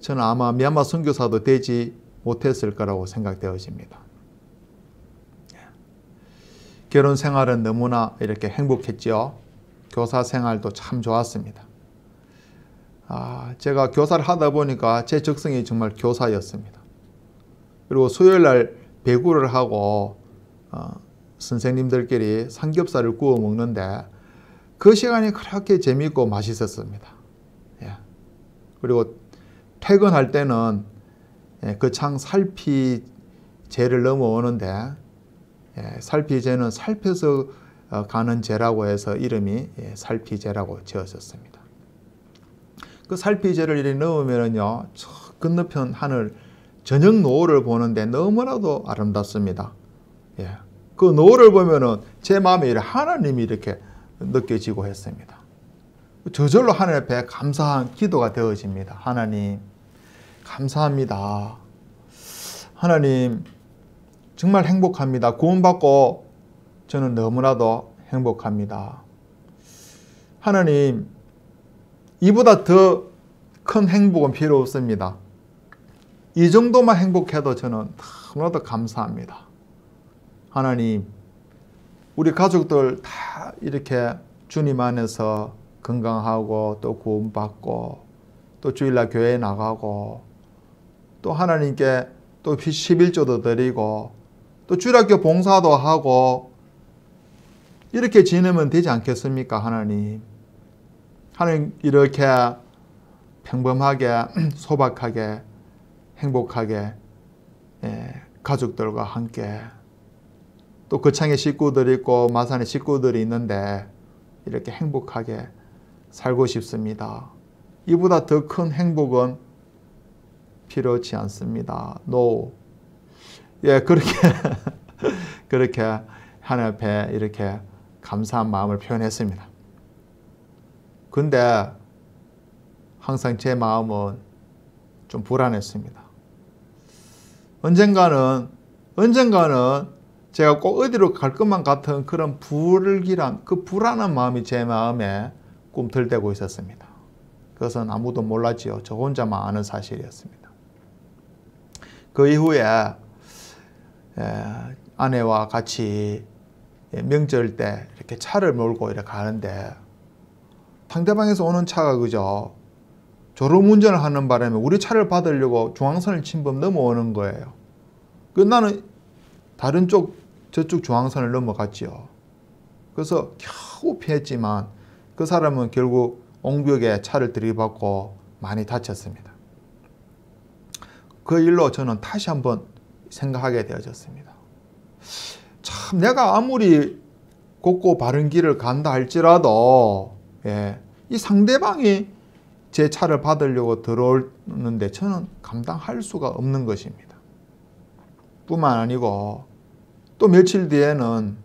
저는 아마 미얀마 선교사도 되지 못했을 거라고 생각되어집니다. 예. 결혼 생활은 너무나 이렇게 행복했지요. 교사 생활도 참 좋았습니다. 아, 제가 교사를 하다 보니까 제 적성이 정말 교사였습니다. 그리고 수요일 날 배구를 하고 어, 선생님들끼리 삼겹살을 구워 먹는데 그 시간이 그렇게 재미있고 맛있었습니다. 예. 그리고 퇴근할 때는 예, 그창 살피제를 넘어오는데 예, 살피제는 살펴서 어, 가는 제라고 해서 이름이 예, 살피제라고 지어졌습니다. 그 살피제를 이렇게 넣으면요. 저 건너편 하늘 저녁 노을을 보는데 너무나도 아름답습니다. 예. 그 노을을 보면은 제 마음에 이렇게 하나님이 이렇게 느껴지고 했습니다. 저절로 하늘 앞에 감사한 기도가 되어집니다. 하나님, 감사합니다. 하나님, 정말 행복합니다. 구원받고 저는 너무나도 행복합니다. 하나님, 이보다 더 큰 행복은 필요 없습니다. 이 정도만 행복해도 저는 너무나도 감사합니다. 하나님, 우리 가족들 다 이렇게 주님 안에서 건강하고 또 구원받고 또 주일날 교회 나가고 또 하나님께 또 11조도 드리고 또 주일학교 봉사도 하고 이렇게 지내면 되지 않겠습니까 하나님 하나님 이렇게 평범하게 <clears throat> 소박하게 행복하게 예, 가족들과 함께 또 거창의 식구들이 있고 마산의 식구들이 있는데 이렇게 행복하게 살고 싶습니다. 이보다 더 큰 행복은 필요치 않습니다. No. 예, 그렇게 <laughs> 그렇게 하나님 앞에 이렇게 감사한 마음을 표현했습니다. 근데 항상 제 마음은 좀 불안했습니다. 언젠가는 언젠가는 제가 꼭 어디로 갈 것만 같은 그런 불길한 그 불안한 마음이 제 마음에 꿈틀대고 있었습니다. 그것은 아무도 몰랐지요. 저 혼자만 아는 사실이었습니다. 그 이후에 아내와 같이 명절 때 이렇게 차를 몰고 이렇게 가는데 상대방에서 오는 차가 그죠 졸음 운전을 하는 바람에 우리 차를 받으려고 중앙선을 침범 넘어오는 거예요. 그 나는 다른 쪽 저쪽 중앙선을 넘어갔지요. 그래서 겨우 피했지만 그 사람은 결국 옹벽에 차를 들이받고 많이 다쳤습니다. 그 일로 저는 다시 한번 생각하게 되어졌습니다. 참 내가 아무리 곱고 바른 길을 간다 할지라도 예. 이 상대방이 제 차를 받으려고 들어오는데 저는 감당할 수가 없는 것입니다. 뿐만 아니고 또 며칠 뒤에는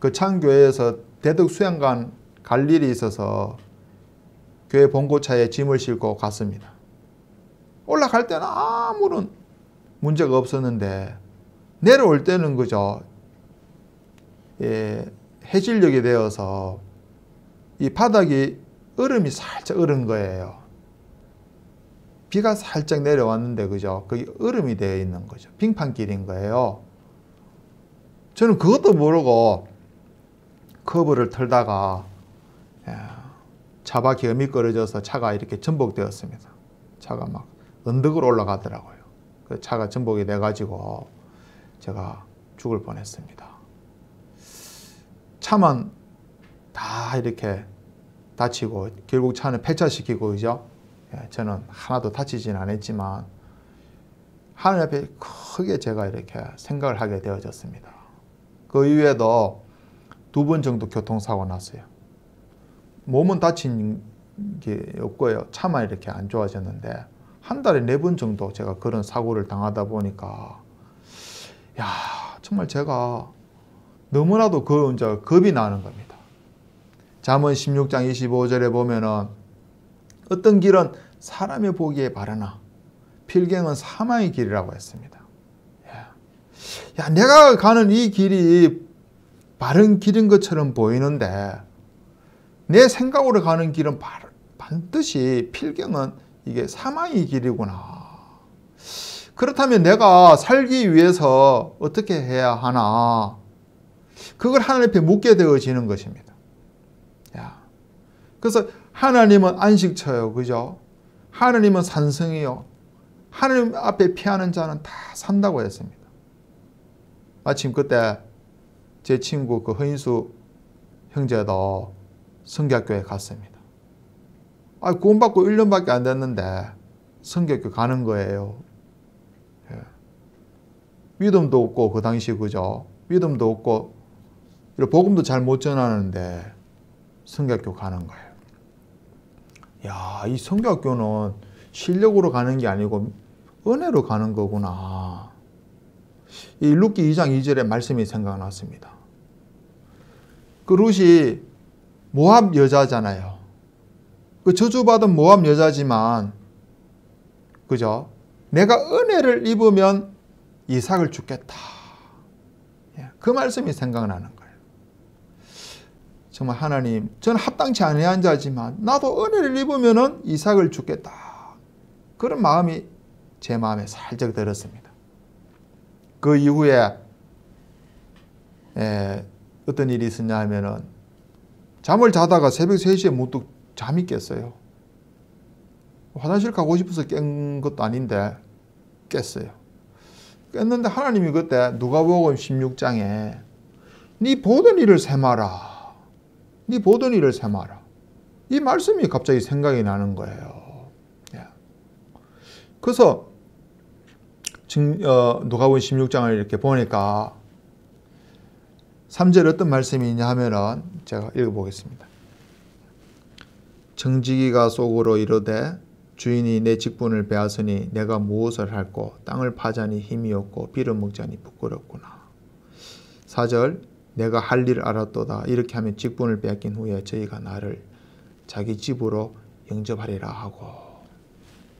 거창교회에서 그 대덕 수양관 갈 일이 있어서 교회 본고차에 짐을 싣고 갔습니다. 올라갈 때는 아무런 문제가 없었는데 내려올 때는 그저 예, 해질녘이 되어서 이 바닥이 얼음이 살짝 얼은 거예요. 비가 살짝 내려왔는데 그죠? 그게 얼음이 되어 있는 거죠. 빙판길인 거예요. 저는 그것도 모르고 커브를 털다가 예, 차바퀴 어미끄러져서 차가 이렇게 전복되었습니다. 차가 막 언덕으로 올라가더라고요. 그 차가 전복이 돼가지고 제가 죽을 뻔했습니다. 차만 다 이렇게 다치고 결국 차는 폐차시키고 그죠? 예, 저는 하나도 다치진 않았지만 하늘 앞에 크게 제가 이렇게 생각을 하게 되어졌습니다. 그 이후에도 두 번 정도 교통사고 났어요. 몸은 다친 게 없고요. 차만 이렇게 안 좋아졌는데 한 달에 네 번 정도 제가 그런 사고를 당하다 보니까 야 정말 제가 너무나도 그 이제 겁이 나는 겁니다. 잠언 16장 25절에 보면은 어떤 길은 사람의 보기에 바르나 필경은 사망의 길이라고 했습니다. 예. 야, 내가 가는 이 길이 바른 길인 것처럼 보이는데 내 생각으로 가는 길은 바, 반드시 필경은 이게 사망의 길이구나. 그렇다면 내가 살기 위해서 어떻게 해야 하나? 그걸 하나님 앞에 묻게 되어지는 것입니다. 그래서 하나님은 안식처요. 그죠? 하나님은 산성이요. 하나님 앞에 피하는 자는 다 산다고 했습니다. 마침 그때 제 친구 그 허인수 형제도 성학교에 갔습니다. 아, 구원받고 1년밖에 안 됐는데 성학교 가는 거예요. 예. 믿음도 없고 그 당시 그죠. 믿음도 없고 복음도 잘 못 전하는데 성학교 가는 거예요. 야, 이 성교학교는 실력으로 가는 게 아니고 은혜로 가는 거구나. 이 룻기 2장 2절의 말씀이 생각났습니다. 그 룻이 모압 여자잖아요. 그 저주받은 모압 여자지만 그죠? 내가 은혜를 입으면 이삭을 죽겠다. 예, 그 말씀이 생각나는 정말 하나님, 저는 합당치 아니한 자지만 나도 은혜를 입으면은 이삭을 죽겠다. 그런 마음이 제 마음에 살짝 들었습니다. 그 이후에 에, 어떤 일이 있었냐 하면은 잠을 자다가 새벽 3시에 무뚝 잠이 깼어요. 화장실 가고 싶어서 깬 것도 아닌데 깼어요. 깼는데 하나님이 그때 누가복음 16장에 네 보던 일을 세마라. 네 보던 일을 삼아라. 이 말씀이 갑자기 생각이 나는 거예요. 예. 그래서 어, 누가복 16장을 이렇게 보니까 3절 어떤 말씀이 있냐 하면은 제가 읽어보겠습니다. 정직이가 속으로 이르되 주인이 내 직분을 빼앗으니 내가 무엇을 할꼬 땅을 파자니 힘이 없고 비를 먹자니 부끄럽구나. 4절 내가 할일을 알았도다. 이렇게 하면 직분을 빼앗긴 후에 저희가 나를 자기 집으로 영접하리라 하고.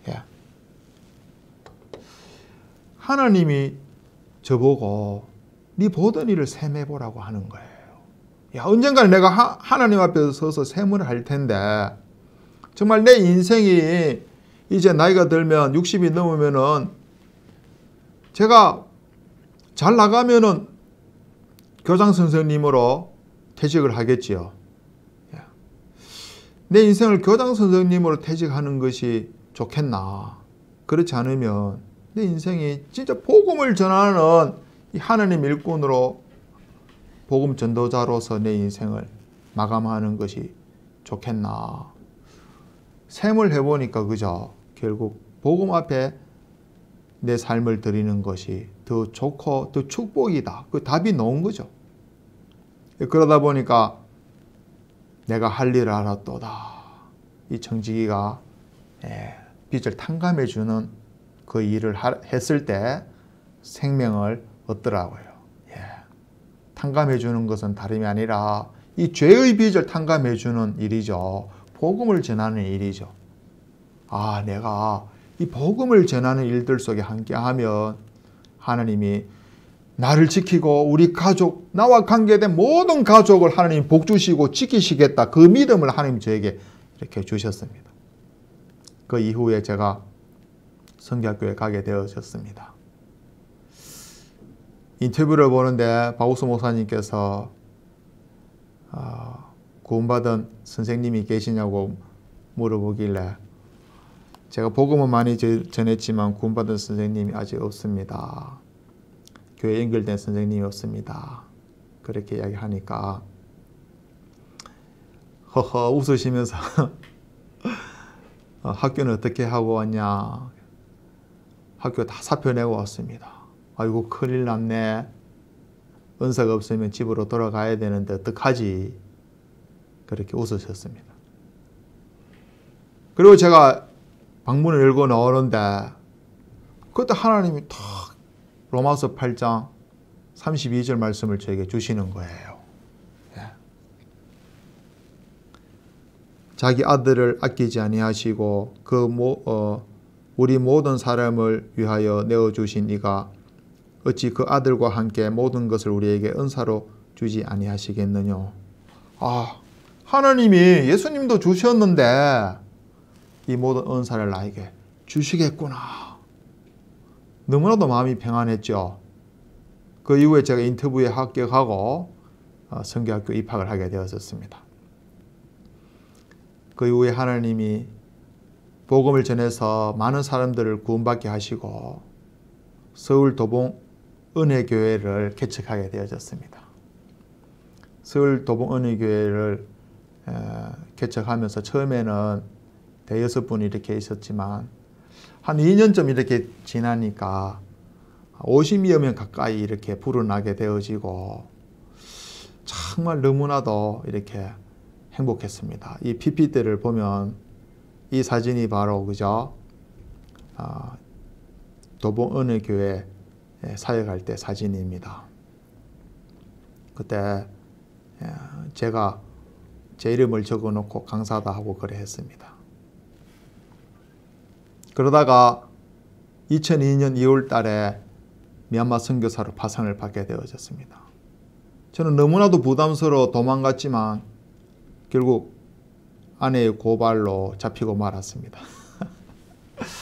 예. 하나님이 저보고 네 보던 일을 셈해보라고 하는 거예요. 야, 언젠가는 내가 하, 나님 앞에 서서 셈을 할 텐데 정말 내 인생이 이제 나이가 들면 60이 넘으면은 제가 잘 나가면은 교장 선생님으로 퇴직을 하겠지요. 예. 내 인생을 교장 선생님으로 퇴직하는 것이 좋겠나. 그렇지 않으면 내 인생이 진짜 복음을 전하는 하나님 일꾼으로 복음 전도자로서 내 인생을 마감하는 것이 좋겠나. 셈을 해보니까 그저 결국 복음 앞에 내 삶을 드리는 것이 더 좋고 더 축복이다. 그 답이 나온 거죠. 예, 그러다 보니까 내가 할 일을 알았도다. 이 청지기가 빛을 예, 탕감해 주는 그 일을 했을 때 생명을 얻더라고요. 예. 탕감해 주는 것은 다름이 아니라 이 죄의 빚을 탕감해 주는 일이죠. 복음을 전하는 일이죠. 아, 내가 이 복음을 전하는 일들 속에 함께하면 하나님이 나를 지키고 우리 가족, 나와 관계된 모든 가족을 하나님 복주시고 지키시겠다. 그 믿음을 하나님 저에게 이렇게 주셨습니다. 그 이후에 제가 성경학교에 가게 되어졌습니다. 인터뷰를 보는데 바우스 목사님께서 어, 구원받은 선생님이 계시냐고 물어보길래 제가 복음은 많이 전했지만 구원받은 선생님이 아직 없습니다. 교회 연결된 선생님이 없습니다. 그렇게 이야기하니까 허허 웃으시면서 <laughs> 어, 학교는 어떻게 하고 왔냐? 학교 다 사표 내고 왔습니다. 아이고 큰일 났네. 은사가 없으면 집으로 돌아가야 되는데 어떡하지? 그렇게 웃으셨습니다. 그리고 제가 방문을 열고 나오는데 그때 하나님이 탁 로마서 8장 32절 말씀을 저에게 주시는 거예요. 예. 자기 아들을 아끼지 아니하시고 그 모, 어, 우리 모든 사람을 위하여 내어주신 이가 어찌 그 아들과 함께 모든 것을 우리에게 은사로 주지 아니하시겠느냐. 아, 하나님이 예수님도 주셨는데 이 모든 은사를 나에게 주시겠구나. 너무나도 마음이 평안했죠. 그 이후에 제가 인터뷰에 합격하고 어, 성교학교 입학을 하게 되었습니다그 이후에 하나님이 복음을 전해서 많은 사람들을 구원받게 하시고 서울 도봉 은혜교회를 개척하게 되어졌습니다. 서울 도봉 은혜교회를 개척하면서 처음에는 대여섯 분이 이렇게 있었지만 한 2년쯤 이렇게 지나니까 50여 명 가까이 이렇게 불어나게 되어지고 정말 너무나도 이렇게 행복했습니다. 이 PPT를 보면 이 사진이 바로 그죠? 아, 도봉 어느 교회 사역할 때 사진입니다. 그때 예, 제가 제 이름을 적어놓고 강사다 하고 그래 했습니다. 그러다가 2002년 2월 달에 미얀마 선교사로 파산을 받게 되어졌습니다. 저는 너무나도 부담스러워 도망갔지만 결국 아내의 고발로 잡히고 말았습니다.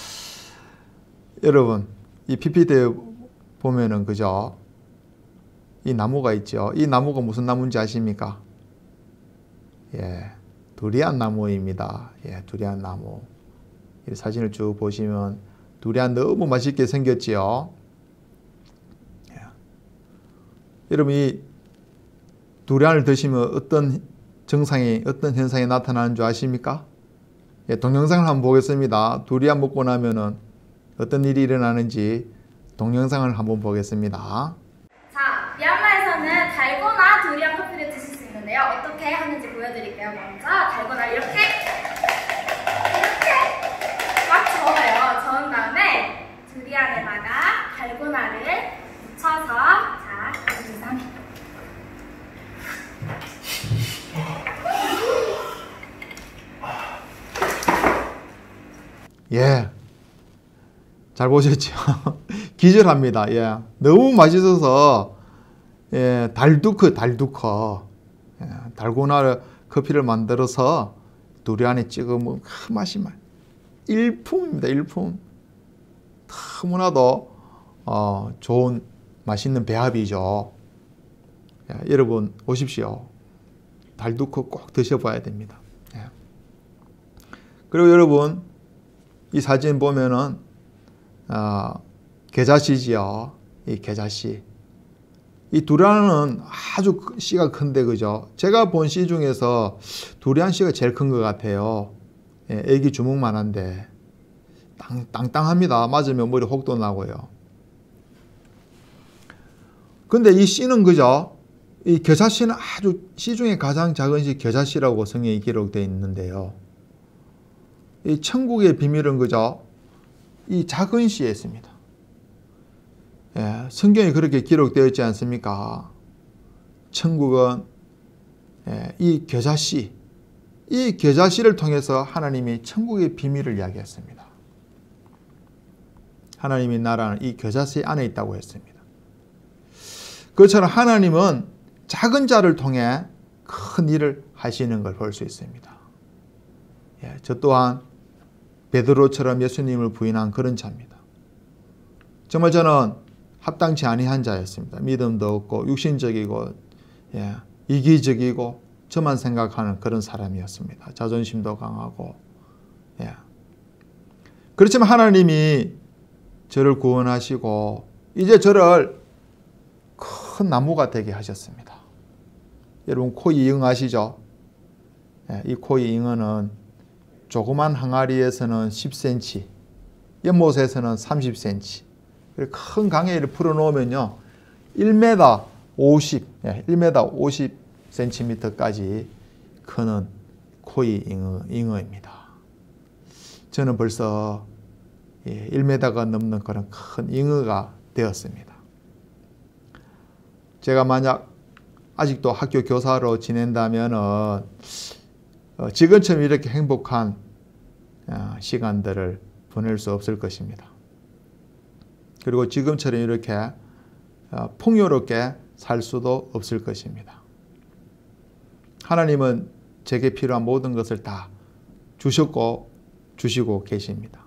<laughs> 여러분, 이 p p t 보면은 그죠? 이 나무가 있죠. 이 나무가 무슨 나무인지 아십니까? 예, 두리안 나무입니다. 예, 두리안 나무. 사진을 쭉 보시면 두리안 너무 맛있게 생겼지요. 예. 여러분 이 두리안을 드시면 어떤 증상이 어떤 현상이 나타나는 줄 아십니까? 예, 동영상을 한번 보겠습니다. 두리안 먹고 나면은 어떤 일이 일어나는지 동영상을 한번 보겠습니다. 예. 잘 보셨죠? <laughs> 기절합니다. 예. 너무 맛있어서, 예, 달두커, 달두커. 예, 달고나 커피를 만들어서 두리안에 찍으면큰 그 맛이 말. 일품입니다, 일품. 너무나도, 어, 좋은, 맛있는 배합이죠. 예, 여러분, 오십시오. 달두커 꼭 드셔봐야 됩니다. 예. 그리고 여러분, 이 사진 보면은 아, 계자씨지요. 이 계자씨. 이 두란은 아주 씨가 큰데 그죠? 제가 본 씨 중에서 두리안 씨가 제일 큰 것 같아요. 예, 애기 주먹만 한데 땅, 땅합니다 맞으면 머리 혹도 나고요. 근데 이 씨는 그죠? 이 겨자씨는 아주 시 중에 가장 작은 시 겨자씨라고 성경에 기록되어 있는데요. 이 천국의 비밀은 그저 이 작은 씨에 있습니다. 예, 성경에 그렇게 기록되어 지 않습니까? 천국은 예, 이 겨자씨, 이 겨자씨를 통해서 하나님이 천국의 비밀을 이야기했습니다. 하나님의 나라는 이 겨자씨 안에 있다고 했습니다. 그처럼 하나님은 작은 자를 통해 큰 일을 하시는 걸 볼 수 있습니다. 예, 저 또한 베드로처럼 예수님을 부인한 그런 자입니다. 정말 저는 합당치 아니한 자였습니다. 믿음도 없고 육신적이고 예, 이기적이고 저만 생각하는 그런 사람이었습니다. 자존심도 강하고 예. 그렇지만 하나님이 저를 구원하시고 이제 저를 큰 나무가 되게 하셨습니다. 여러분 코이 잉 아시죠? 예, 이 코이 잉어 조그만 항아리에서는 10cm, 연못에서는 30cm, 큰 강에를 풀어놓으면요. 1m 50, 1m 50cm까지 크는 코이 잉어, 입니다 저는 벌써 1m가 예, 넘는 그런 큰 잉어가 되었습니다. 제가 만약 아직도 학교 교사로 지낸다면은 어, 지금처럼 이렇게 행복한 어, 시간들을 보낼 수 없을 것입니다. 그리고 지금처럼 이렇게 어, 풍요롭게 살 수도 없을 것입니다. 하나님은 제게 필요한 모든 것을 다 주셨고 주시고 계십니다.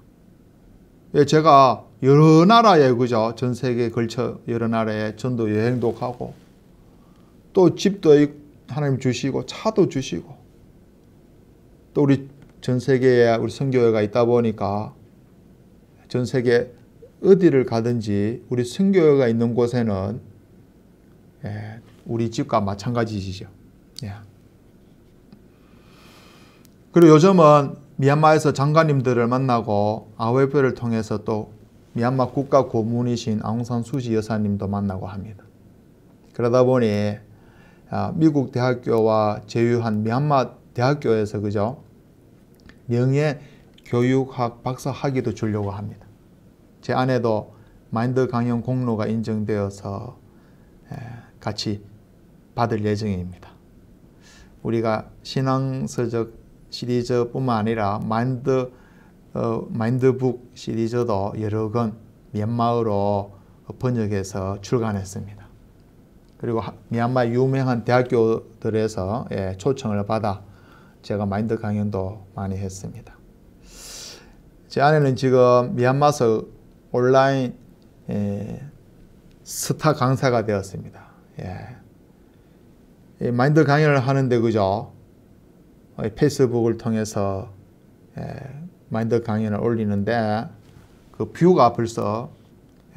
예, 제가 여러 나라에 그죠 전 세계에 걸쳐 여러 나라에 전도 여행도 가고 또 집도 하나님 주시고 차도 주시고 또 우리 전 세계에 우리 선교회가 있다 보니까 전 세계 어디를 가든지 우리 선교회가 있는 곳에는 예, 우리 집과 마찬가지이죠. 예. 그리고 요즘은 미얀마에서 장관님들을 만나고 아웨프를 통해서 또 미얀마 국가 고문이신 아웅산 수지 여사님도 만나고 합니다. 그러다 보니 아, 미국 대학교와 제휴한 미얀마 대학교에서 그죠? 명예 교육학 박사 학위도 주려고 합니다. 제 아내도 마인드 강연 공로가 인정되어서 같이 받을 예정입니다. 우리가 신앙서적 시리즈뿐만 아니라 마인드 어, 마인드북 시리즈도 여러 권 미얀마어로 번역해서 출간했습니다. 그리고 미얀마 유명한 대학교들에서 예, 초청을 받아 제가 마인드 강연도 많이 했습니다. 제 아내는 지금 미얀마서 온라인 에, 예, 스타 강사가 되었습니다. 예. 마인드 강연을 하는데 그죠? 어, 페이스북을 통해서 예, 마인드 강연을 올리는데 그 뷰가 벌써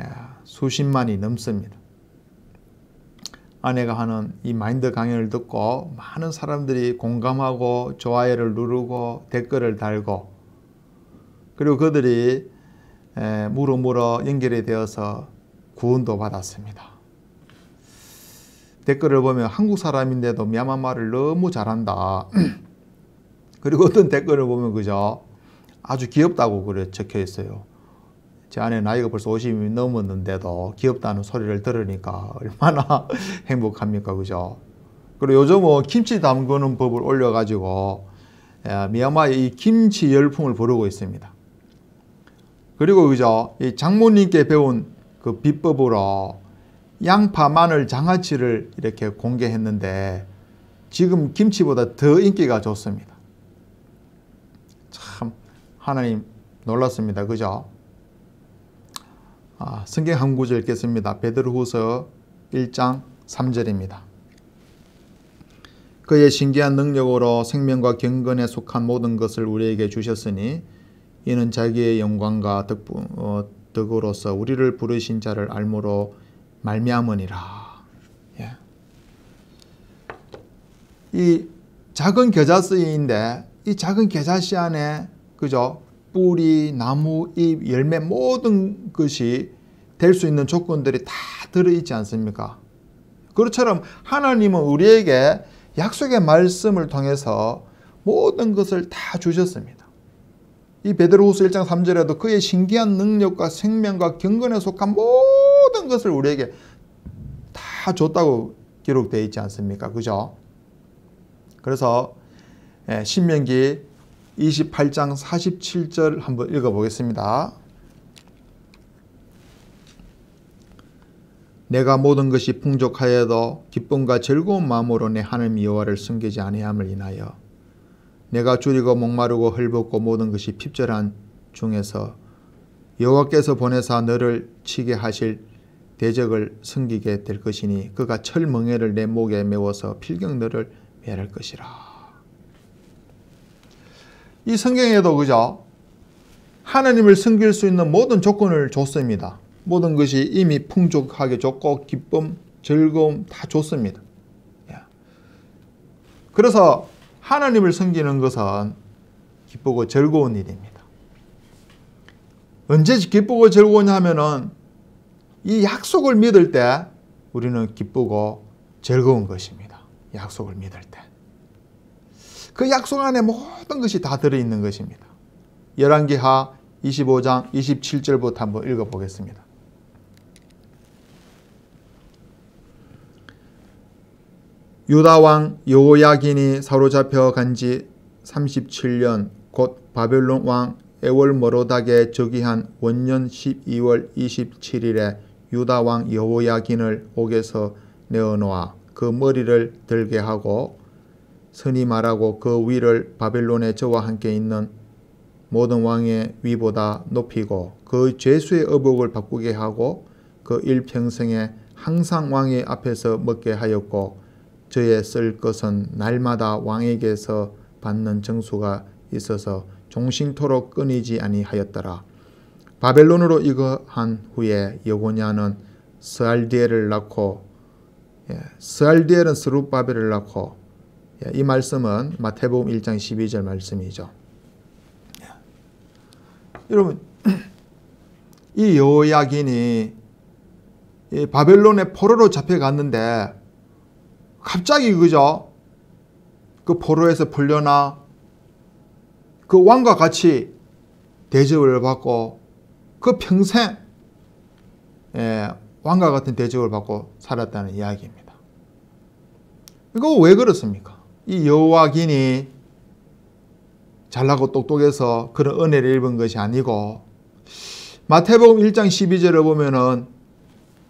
예, 수십만이 넘습니다. 아내가 하는 이 마인드 강연을 듣고 많은 사람들이 공감하고 좋아요를 누르고 댓글을 달고 그리고 그들이 무로무로 연결이 되어서 구원도 받았습니다. 댓글을 보면 한국 사람인데도 미얀마말을 너무 잘한다. <clears throat> 그리고 어떤 댓글을 보면 그죠? 아주 귀엽다고 그래 적혀 있어요. 제 아내 나이가 벌써 50이 넘었는데도 귀엽다는 소리를 들으니까 얼마나 <laughs> 행복합니까, 그죠? 그리고 요즘은 김치 담그는 법을 올려가지고 예, 미얀마의 이 김치 열풍을 부르고 있습니다. 그리고 그죠? 이 장모님께 배운 그 비법으로 양파, 마늘, 장아찌를 이렇게 공개했는데 지금 김치보다 더 인기가 좋습니다. 참 하나님 놀랐습니다. 그죠? 아, 성경 한 구절 읽겠습니다. 베드로후서 1장 3절입니다. 그의 신기한 능력으로 생명과 경건에 속한 모든 것을 우리에게 주셨으니 이는 자기의 영광과 덕, 어, 덕으로서 우리를 부르신 자를 알므로 말미암으니라. 예. 이 작은 겨자씨인데 이 작은 겨자씨 안에 그죠? 뿌리, 나무, 잎, 열매 모든 것이 될 수 있는 조건들이 다 들어있지 않습니까? 그처럼 하나님은 우리에게 약속의 말씀을 통해서 모든 것을 다 주셨습니다. 이 베드로후서 1장 3절에도 그의 신기한 능력과 생명과 경건에 속한 모든 것을 우리에게 다 줬다고 기록되어 있지 않습니까? 그죠? 그래서 예, 신명기 28장 47절 한번 읽어보겠습니다. 내가 모든 것이 풍족하여도 기쁨과 즐거운 마음으로 내 하나님 호와를 숨기지 아니함을 인하여 내가 줄이고 목마르고 헐벗고 모든 것이 핍절한 중에서 여호와께서 보내사 너를 치게 하실 대적을 숨기게 될 것이니 그가 철멍에를 내 목에 메워서 필경 너를 멸할 것이라. 이 성경에도 그죠? 하나님을 섬길 수 있는 모든 조건을 줬습니다. 모든 것이 이미 풍족하게 줬고 기쁨, 즐거움 다 줬습니다. 예. 그래서 하나님을 섬기는 것은 기쁘고 즐거운 일입니다. 언제 기쁘고 즐거우냐 하면은 이 약속을 믿을 때 우리는 기쁘고 즐거운 것입니다. 약속을 믿을 때. 그 약속 안에 모든 것이 다 들어있는 것입니다. 열왕기하 25장 27절부터 한번 읽어보겠습니다. 유다왕 여호야긴이 사로잡혀 간 지 37년 곧 바벨론 왕 에월 머로닥에 즉위한 원년 12월 27일에 유다 왕 여호야긴을 옥에서 내어놓아 그 머리를 들게 하고 선이 말하고 그 위를 바벨론의 저와 함께 있는 모든 왕의 위보다 높이고 그 죄수의 어복을 바꾸게 하고 그 일평생에 항상 왕의 앞에서 먹게 하였고 저의 쓸 것은 날마다 왕에게서 받는 정수가 있어서 종신토록 끊이지 아니하였더라. 바벨론으로 이거한 후에 여고냐는 스알디엘을 낳고 예, 스알디엘은 스룹바벨을 낳고 예, 이 말씀은 마태복음 1장 12절 말씀이죠. 예. 여러분 <clears throat> 이 여호야긴이 바벨론의 포로로 잡혀갔는데 갑자기 그죠? 그 포로에서 풀려나 그 왕과 같이 대접을 받고 그 평생 예, 왕과 같은 대접을 받고 살았다는 이야기입니다. 이거 왜 그렇습니까? 이 여호와긴이 잘나고 똑똑해서 그런 은혜를 입은 것이 아니고 마태복음 1장 12절을 보면은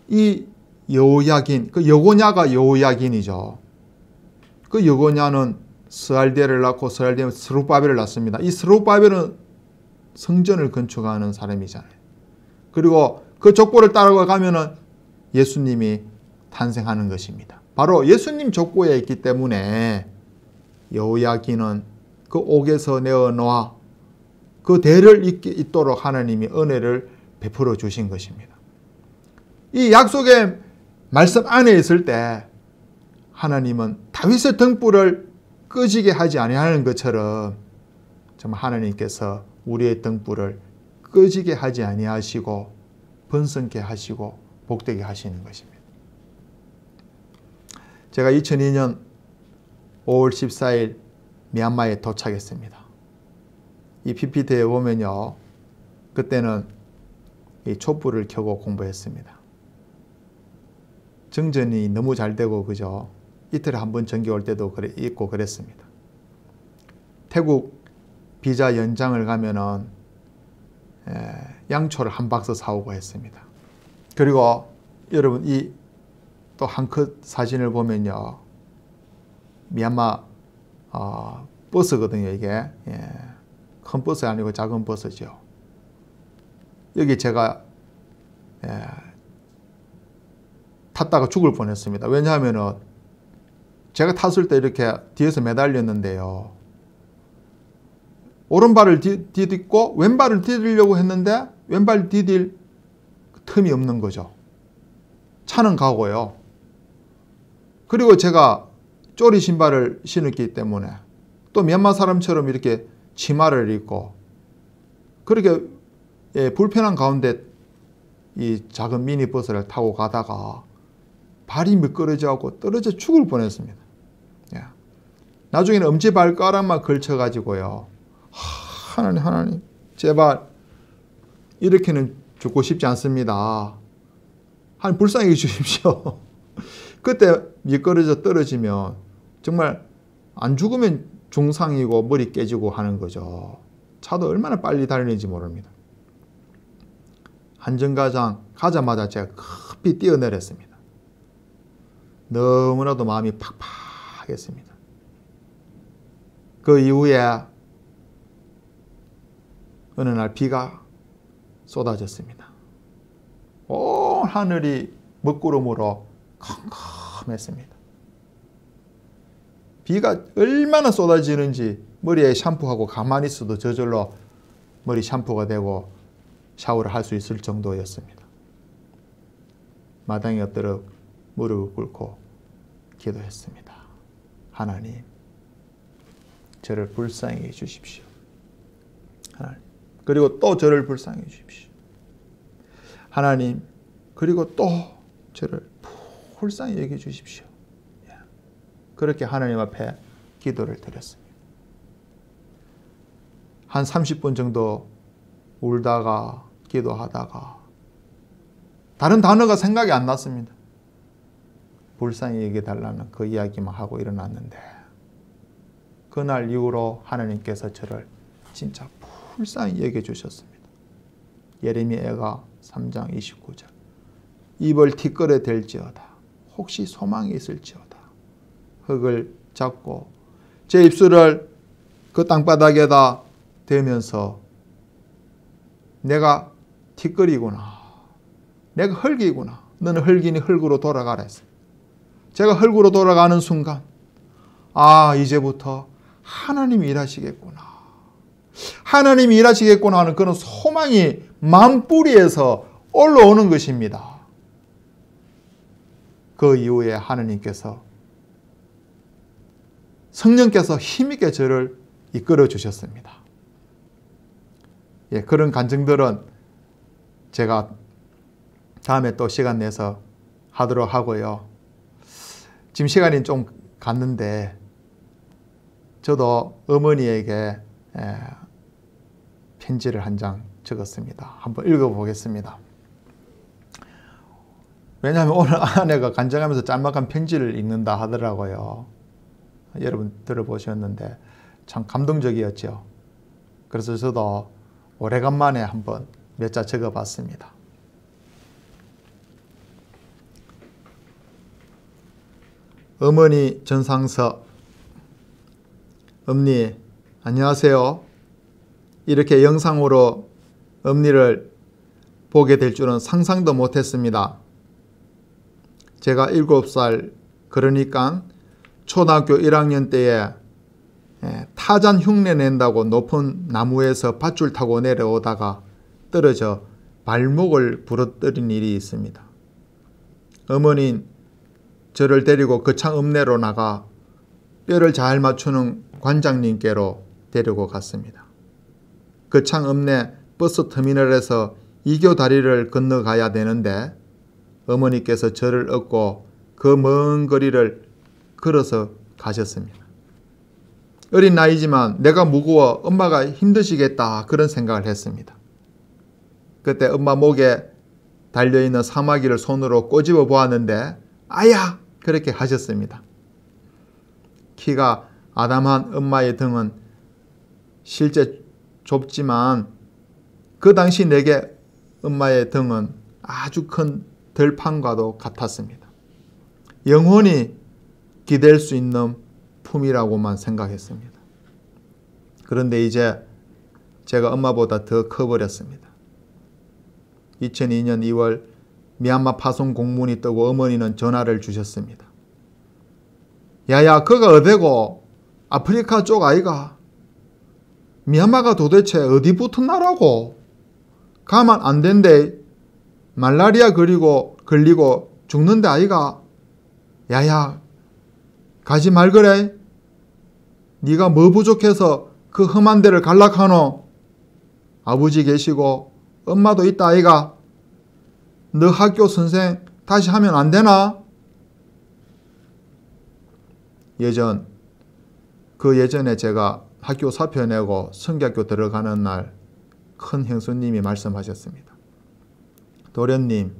이 여호야긴, 그 여고냐가 여호야긴이죠. 그 여고냐는 스알데를 낳고 스알데는 스룹바벨을 낳습니다. 이 스룹바벨은 성전을 건축하는 사람이잖아요. 그리고 그 족보를 따라가면은 예수님이 탄생하는 것입니다. 바로 예수님 족보에 있기 때문에 여호야기는 그 옥에서 내어 놓아 그 대를 잇도록 하나님이 은혜를 베풀어 주신 것입니다. 이 약속의 말씀 안에 있을 때 하나님은 다윗의 등불을 끄지게 하지 아니하는 것처럼 정말 하나님께서 우리의 등불을 끄지게 하지 아니하시고 번성케 하시고 복되게 하시는 것입니다. 제가 2002년 5월 14일 미얀마에 도착했습니다. 이 PPT에 보면요. 그때는 이 촛불을 켜고 공부했습니다. 정전이 너무 잘 되고 그죠. 이틀에 한 번 전기 올 때도 그래, 있고 그랬습니다. 태국 비자 연장을 가면은 에, 양초를 한 박스 사오고 했습니다. 그리고 여러분 이 또한 컷 사진을 보면요. 미얀마 어, 버스거든요. 이게 예. 큰 버스 아니고 작은 버스죠. 여기 제가 예, 탔다가 죽을 뻔했습니다. 왜냐하면 제가 탔을 때 이렇게 뒤에서 매달렸는데요. 오른발을 디딛고 왼발을 디디려고 했는데 왼발 디딜 틈이 없는 거죠. 차는 가고요. 그리고 제가 쪼리 신발을 신었기 때문에 또 몇몇 사람처럼 이렇게 치마를 입고 그렇게 예, 불편한 가운데 이 작은 미니버스를 타고 가다가 발이 미끄러져갖고 떨어져 죽을 뻔했습니다. 예. 나중에는 엄지발가락만 걸쳐가지고요. 하, 나님 하나님 제발 이렇게는 죽고 싶지 않습니다. 하 불쌍히 <laughs> 주십시오. 그때 미끄러져 떨어지면 정말 안 죽으면 중상이고 머리 깨지고 하는 거죠. 차도 얼마나 빨리 달리는지 모릅니다. 한정가장 가자마자 제가 급히 뛰어내렸습니다. 너무나도 마음이 팍팍했습니다. 그 이후에 어느 날 비가 쏟아졌습니다. 온 하늘이 먹구름으로 컴컴했습니다. 비가 얼마나 쏟아지는지 머리에 샴푸하고 가만히 있어도 저절로 머리 샴푸가 되고 샤워를 할 수 있을 정도였습니다. 마당에 엎드려 무릎을 꿇고 기도했습니다. 하나님, 저를 불쌍히 해 주십시오. 하나님, 그리고 또 저를 불쌍히 해 주십시오. 하나님, 그리고 또 저를 불쌍히 여겨 주십시오. 그렇게 하나님 앞에 기도를 드렸습니다. 한 30분 정도 울다가 기도하다가 다른 단어가 생각이 안 났습니다. 불쌍히 얘기해달라는 그 이야기만 하고 일어났는데 그날 이후로 하나님께서 저를 진짜 불쌍히 얘기해 주셨습니다. 예레미야가 3장 29절 입을 티끌에 댈지어다 혹시 소망이 있을지어다 흙을 잡고 제 입술을 그 땅바닥에다 대면서 내가 티끌이구나. 내가 흙이구나. 너는 흙이니 흙으로 돌아가라 했어요. 제가 흙으로 돌아가는 순간 아 이제부터 하나님이 일하시겠구나. 하나님이 일하시겠구나 하는 그런 소망이 만뿌리에서 올라오는 것입니다. 그 이후에 하느님께서 성령께서 힘있게 저를 이끌어 주셨습니다. 예, 그런 간증들은 제가 다음에 또 시간 내서 하도록 하고요. 지금 시간이 좀 갔는데 저도 어머니에게 예, 편지를 한 장 적었습니다. 한번 읽어보겠습니다. 왜냐하면 오늘 아내가 간증하면서 짤막한 편지를 읽는다 하더라고요. 여러분 들어보셨는데 참 감동적이었죠. 그래서 저도 오래간만에 한 번 몇 자 적어봤습니다. 어머니 전상서 엄니 안녕하세요. 이렇게 영상으로 엄니를 보게 될 줄은 상상도 못했습니다. 제가 7살 그러니까 초등학교 1학년 때에 예, 타잔 흉내 낸다고 높은 나무에서 밧줄 타고 내려오다가 떨어져 발목을 부러뜨린 일이 있습니다. 어머니 저를 데리고 거창 읍내로 나가 뼈를 잘 맞추는 관장님께로 데리고 갔습니다. 거창 읍내 버스 터미널에서 이교 다리를 건너가야 되는데 어머니께서 저를 업고 그 먼 거리를 걸어서 가셨습니다. 어린 나이지만 내가 무거워 엄마가 힘드시겠다 그런 생각을 했습니다. 그때 엄마 목에 달려있는 사마귀를 손으로 꼬집어 보았는데 아야! 그렇게 하셨습니다. 키가 아담한 엄마의 등은 실제 좁지만 그 당시 내게 엄마의 등은 아주 큰 들판과도 같았습니다. 영혼이 기댈 수 있는 품이라고만 생각했습니다. 그런데 이제 제가 엄마보다 더 커버렸습니다. 2002년 2월 미얀마 파송 공문이 뜨고 어머니는 전화를 주셨습니다. 야야, 그가 어디고 아프리카 쪽 아이가 미얀마가 도대체 어디 붙은 나라고 가만 안 된대 말라리아 그리고 걸리고 죽는데 아이가 야야 가지 말거래. 네가 뭐 부족해서 그 험한 데를 갈락하노? 아버지 계시고 엄마도 있다 아이가. 너 학교 선생 다시 하면 안 되나? 예전 그 예전에 제가 학교 사표 내고 성교학교 들어가는 날 큰 형수님이 말씀하셨습니다. 도련님,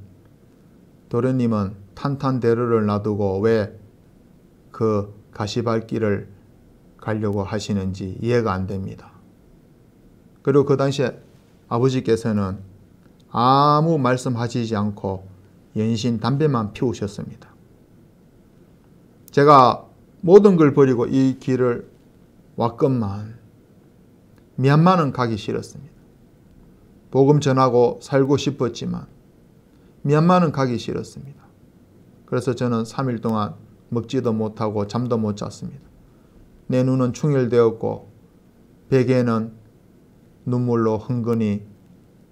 도련님은 탄탄대로를 놔두고 왜그 가시발길을 가려고 하시는지 이해가 안 됩니다. 그리고 그 당시에 아버지께서는 아무 말씀하시지 않고 연신 담배만 피우셨습니다. 제가 모든 걸 버리고 이 길을 왔건만 미얀마는 가기 싫었습니다. 복음 전하고 살고 싶었지만 미얀마는 가기 싫었습니다. 그래서 저는 3일 동안 먹지도 못하고 잠도 못 잤습니다. 내 눈은 충혈되었고 베개는 눈물로 흥건히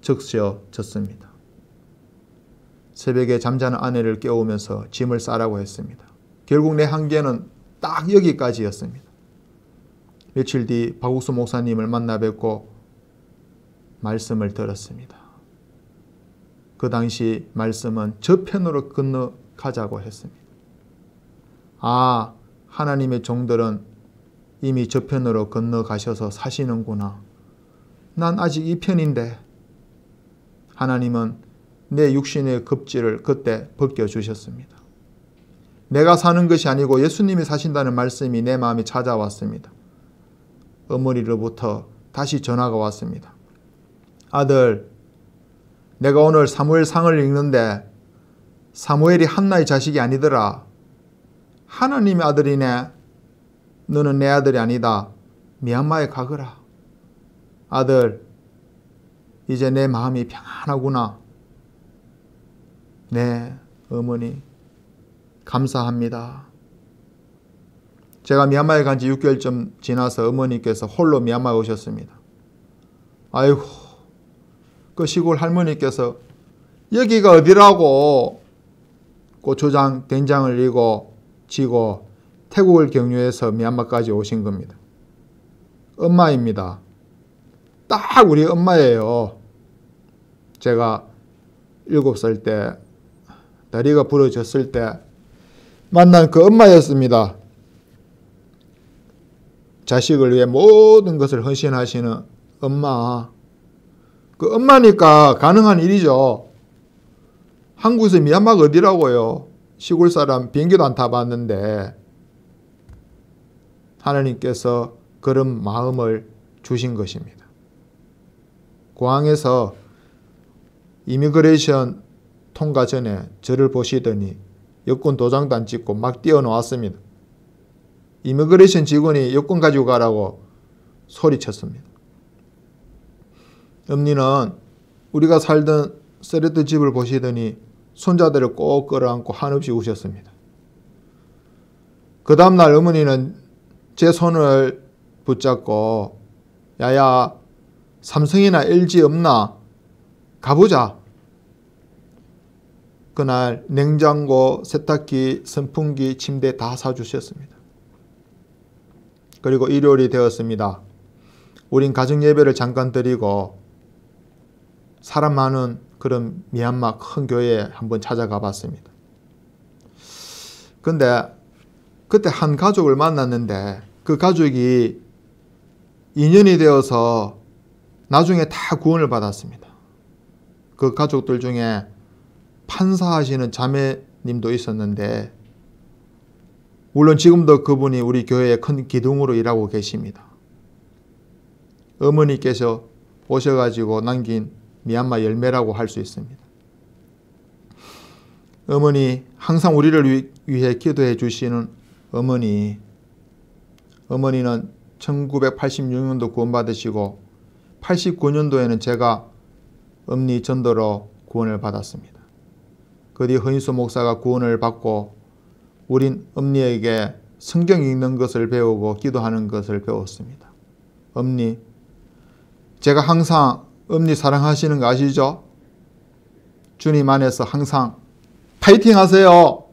적셔졌습니다. 새벽에 잠자는 아내를 깨우면서 짐을 싸라고 했습니다. 결국 내 한계는 딱 여기까지였습니다. 며칠 뒤박우수 목사님을 만나 뵙고 말씀을 들었습니다. 그 당시 말씀은 저편으로 건너가자고 했습니다. 아, 하나님의 종들은 이미 저편으로 건너가셔서 사시는구나. 난 아직 이 편인데. 하나님은 내 육신의 급지를 그때 벗겨주셨습니다. 내가 사는 것이 아니고 예수님이 사신다는 말씀이 내 마음에 찾아왔습니다. 어머니로부터 다시 전화가 왔습니다. 아들, 내가 오늘 사무엘상을 읽는데 사무엘이 한나의 자식이 아니더라. 하느님의 아들이네. 너는 내 아들이 아니다. 미얀마에 가거라. 아들, 이제 내 마음이 평안하구나. 네, 어머니, 감사합니다. 제가 미얀마에 간 지 6개월쯤 지나서 어머니께서 홀로 미얀마에 오셨습니다. 아이고, 그 시골 할머니께서 여기가 어디라고 고추장, 된장을 이고 지고 태국을 경유해서 미얀마까지 오신 겁니다. 엄마입니다. 딱 우리 엄마예요. 제가 7살 때 다리가 부러졌을 때 만난 그 엄마였습니다. 자식을 위해 모든 것을 헌신하시는 엄마. 그 엄마니까 가능한 일이죠. 한국에서 미얀마가 어디라고요? 시골 사람 비행기도 안 타봤는데 하나님께서 그런 마음을 주신 것입니다. 공항에서 이미그레이션 통과 전에 저를 보시더니 여권 도장도 안 찍고 막 뛰어나왔습니다. 이미그레이션 직원이 여권 가지고 가라고 소리쳤습니다. 엄니는 우리가 살던 세레트 집을 보시더니 손자들을 꼭 끌어안고 한없이 우셨습니다. 그 다음날 어머니는 제 손을 붙잡고 야야 삼성이나 LG 없나 가보자. 그날 냉장고, 세탁기, 선풍기, 침대 다 사주셨습니다. 그리고 일요일이 되었습니다. 우린 가정예배를 잠깐 드리고 사람 많은 그런 미얀마 큰 교회에 한번 찾아가 봤습니다. 근데 그때 한 가족을 만났는데 그 가족이 인연이 되어서 나중에 다 구원을 받았습니다. 그 가족들 중에 판사하시는 자매님도 있었는데 물론 지금도 그분이 우리 교회의 큰 기둥으로 일하고 계십니다. 어머니께서 오셔가지고 남긴 미얀마 열매라고 할 수 있습니다. 어머니, 항상 우리를 위해 기도해 주시는 어머니, 어머니는 1986년도 구원받으시고 89년도에는 제가 엄니 전도로 구원을 받았습니다. 그 뒤 허인수 목사가 구원을 받고 우린 엄니에게 성경 읽는 것을 배우고 기도하는 것을 배웠습니다. 엄니, 제가 항상 엄니 사랑하시는 거 아시죠? 주님 안에서 항상 파이팅 하세요.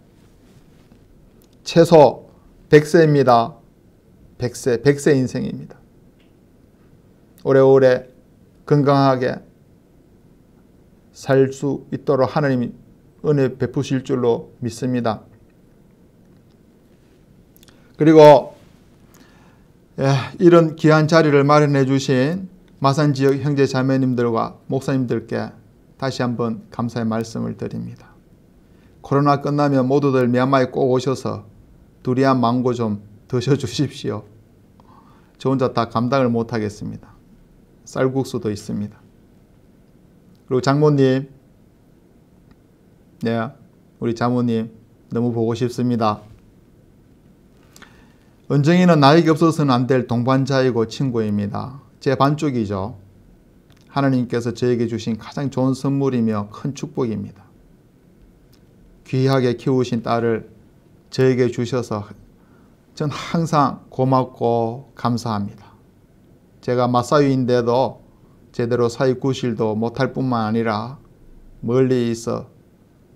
최소 100세입니다. 100세, 100세 인생입니다. 오래오래 건강하게 살 수 있도록 하나님이 은혜 베푸실 줄로 믿습니다. 그리고 예, 이런 귀한 자리를 마련해 주신 마산 지역 형제 자매님들과 목사님들께 다시 한번 감사의 말씀을 드립니다. 코로나 끝나면 모두들 미얀마에 꼭 오셔서 두리안 망고 좀 드셔주십시오. 저 혼자 다 감당을 못하겠습니다. 쌀국수도 있습니다. 그리고 장모님, 네, 우리 장모님 너무 보고 싶습니다. 은정이는 나에게 없어서는 안 될 동반자이고 친구입니다. 제 반쪽이죠. 하나님께서 저에게 주신 가장 좋은 선물이며 큰 축복입니다. 귀하게 키우신 딸을 저에게 주셔서 전 항상 고맙고 감사합니다. 제가 마사유인데도 제대로 사익구실도 못할 뿐만 아니라 멀리 있어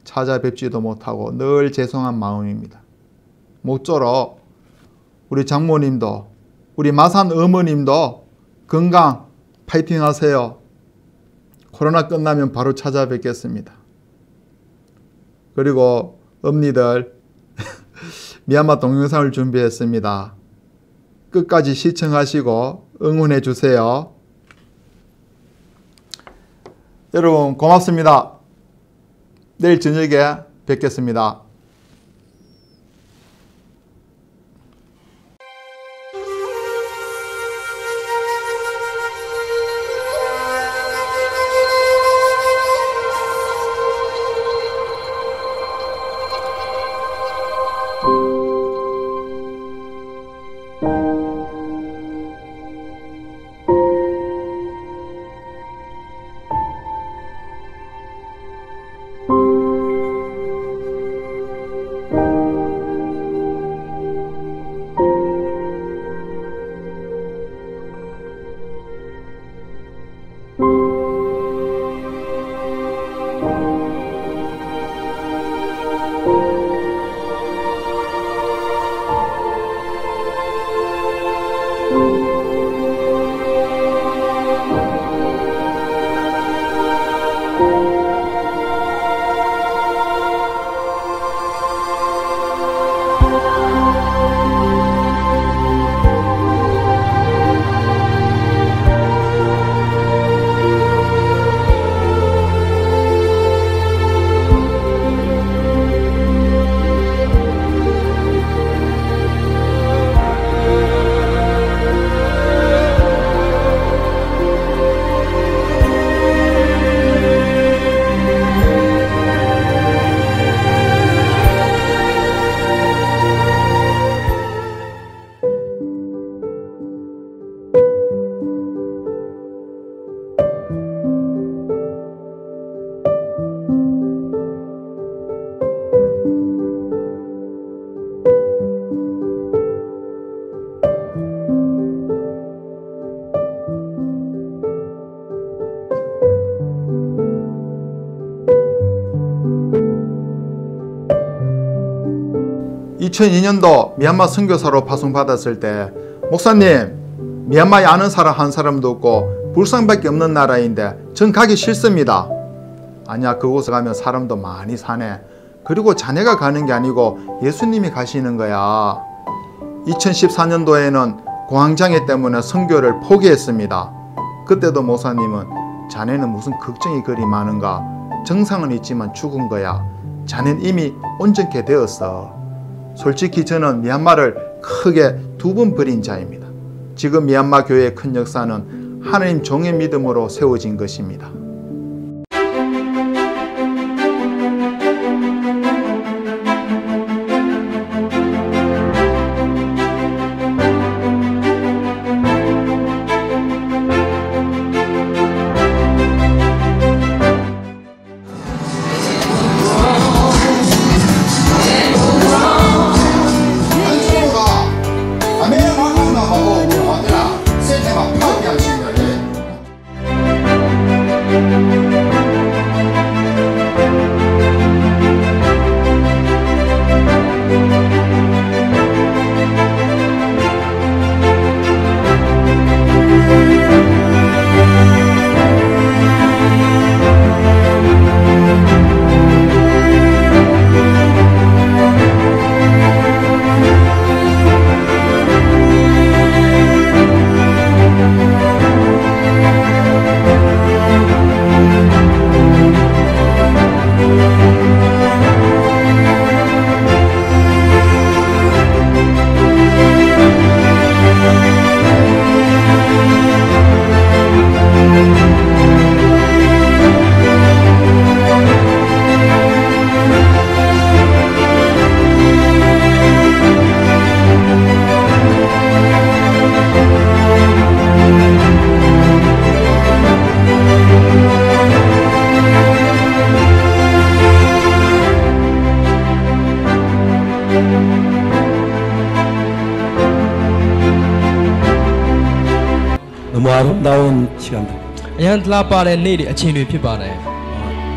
찾아뵙지도 못하고 늘 죄송한 마음입니다. 모쪼록 우리 장모님도 우리 마산 어머님도 건강 파이팅 하세요. 코로나 끝나면 바로 찾아뵙겠습니다. 그리고 엄니들 <laughs> 미얀마 동영상을 준비했습니다. 끝까지 시청하시고 응원해 주세요. 여러분 고맙습니다. 내일 저녁에 뵙겠습니다. 2002년도 미얀마 선교사로 파송받았을 때 목사님 미얀마에 아는 사람 한 사람도 없고 불상밖에 없는 나라인데 전 가기 싫습니다. 아니야 그곳에 가면 사람도 많이 사네. 그리고 자네가 가는 게 아니고 예수님이 가시는 거야. 2014년도에는 공황장애 때문에 선교를 포기했습니다. 그때도 목사님은 자네는 무슨 걱정이 그리 많은가 정상은 있지만 죽은 거야. 자넨 이미 온전케 되었어. 솔직히 저는 미얀마를 크게 두 번 버린 자입니다. 지금 미얀마 교회의 큰 역사는 하나님 종의 믿음으로 세워진 것입니다. တဲ့နေ့တွေအချိန်တွေဖြစ်ပါတယ်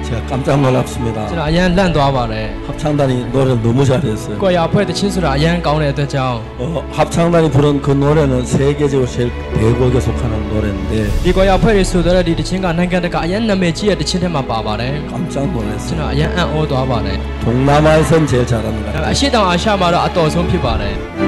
제가 깜짝 놀랐습니다. ကျွန်တော်အရန်လန့်သွားပါတယ် 합창단이 노래를 너무 잘했어요. ကိုယ့်ရာဖွဲ့တချင်းဆိုတာအရန်ကောင်းတဲ့အတွက်ကြောင့် 어, 합창단이 부른 그 노래는 세계적으로 제일 100곡에 속하는 노래인데 ဒီကိုယ့်ရာဖွဲ့တွေဆိုတော့ဒီတချင်းကနိုင်ငံတကာအရန်နာမည်ကြီးတဲ့တချင်းထဲမှာပါပါတယ် 깜짝 ကျွ 놀랐어요. န်တော်အရန်အံ့ဩသွားပါတယ် 동남아에선 제일 잘합니다. ဒါပေမဲ့အရှိတောင်အာရှမှာတော့အတော်ဆုံးဖြစ်ပါတယ် 음.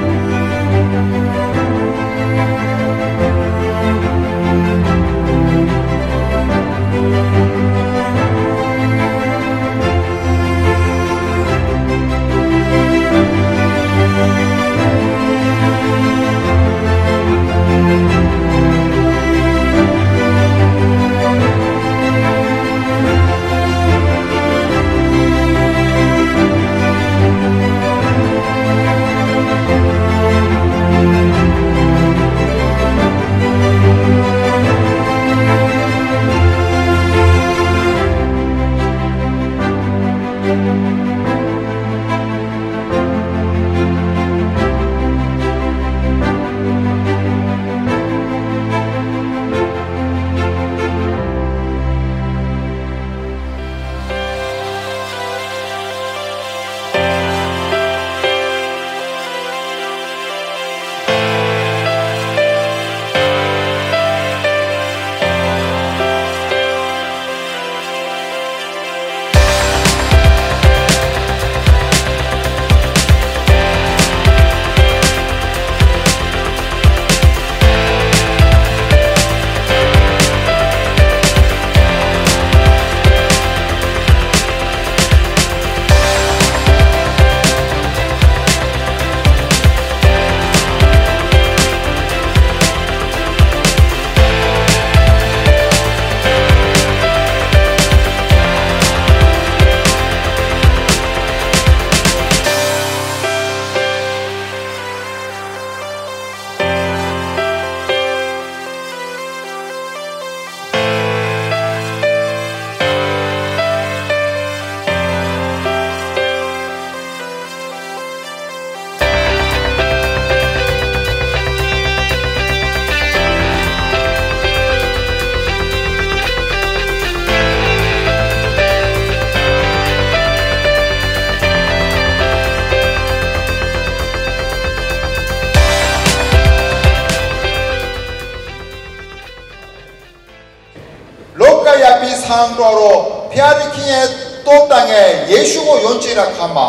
လုပ်ကြည့်တဲ့အခါမှာ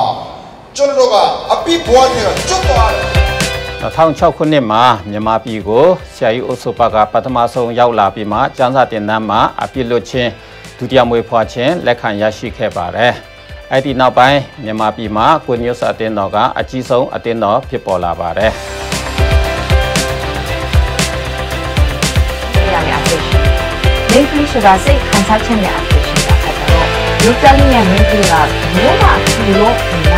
ကျွန်တော်တို့ကအပိဘွားတွေကကျွတ်သွားတယ်2006ခုနှစ်မှာမြန်မာပြည်ကိုဆရာကြီးအိုဆိုပါကပထမဆုံးရောက်လာပြီးမှကျန်းစာတင်တန်းမှာအပြစ်လွတ်ခြင်းဒုတိယမွေဖွာခြင်းလက်ခံရရှိခဲ့ပါတယ်။အဲဒီနောက်ပိုင်းမြန်မာပြည်မှာကွန်မြူစအတင်းတော်ကအကြီးဆုံးအတင်းတော်ဖြစ်ပေါ်လာပါတယ်။မိတ်ဆွေဆိုတာစိတ်ခံစားချက်နဲ့イタリアン MT は、どんな風を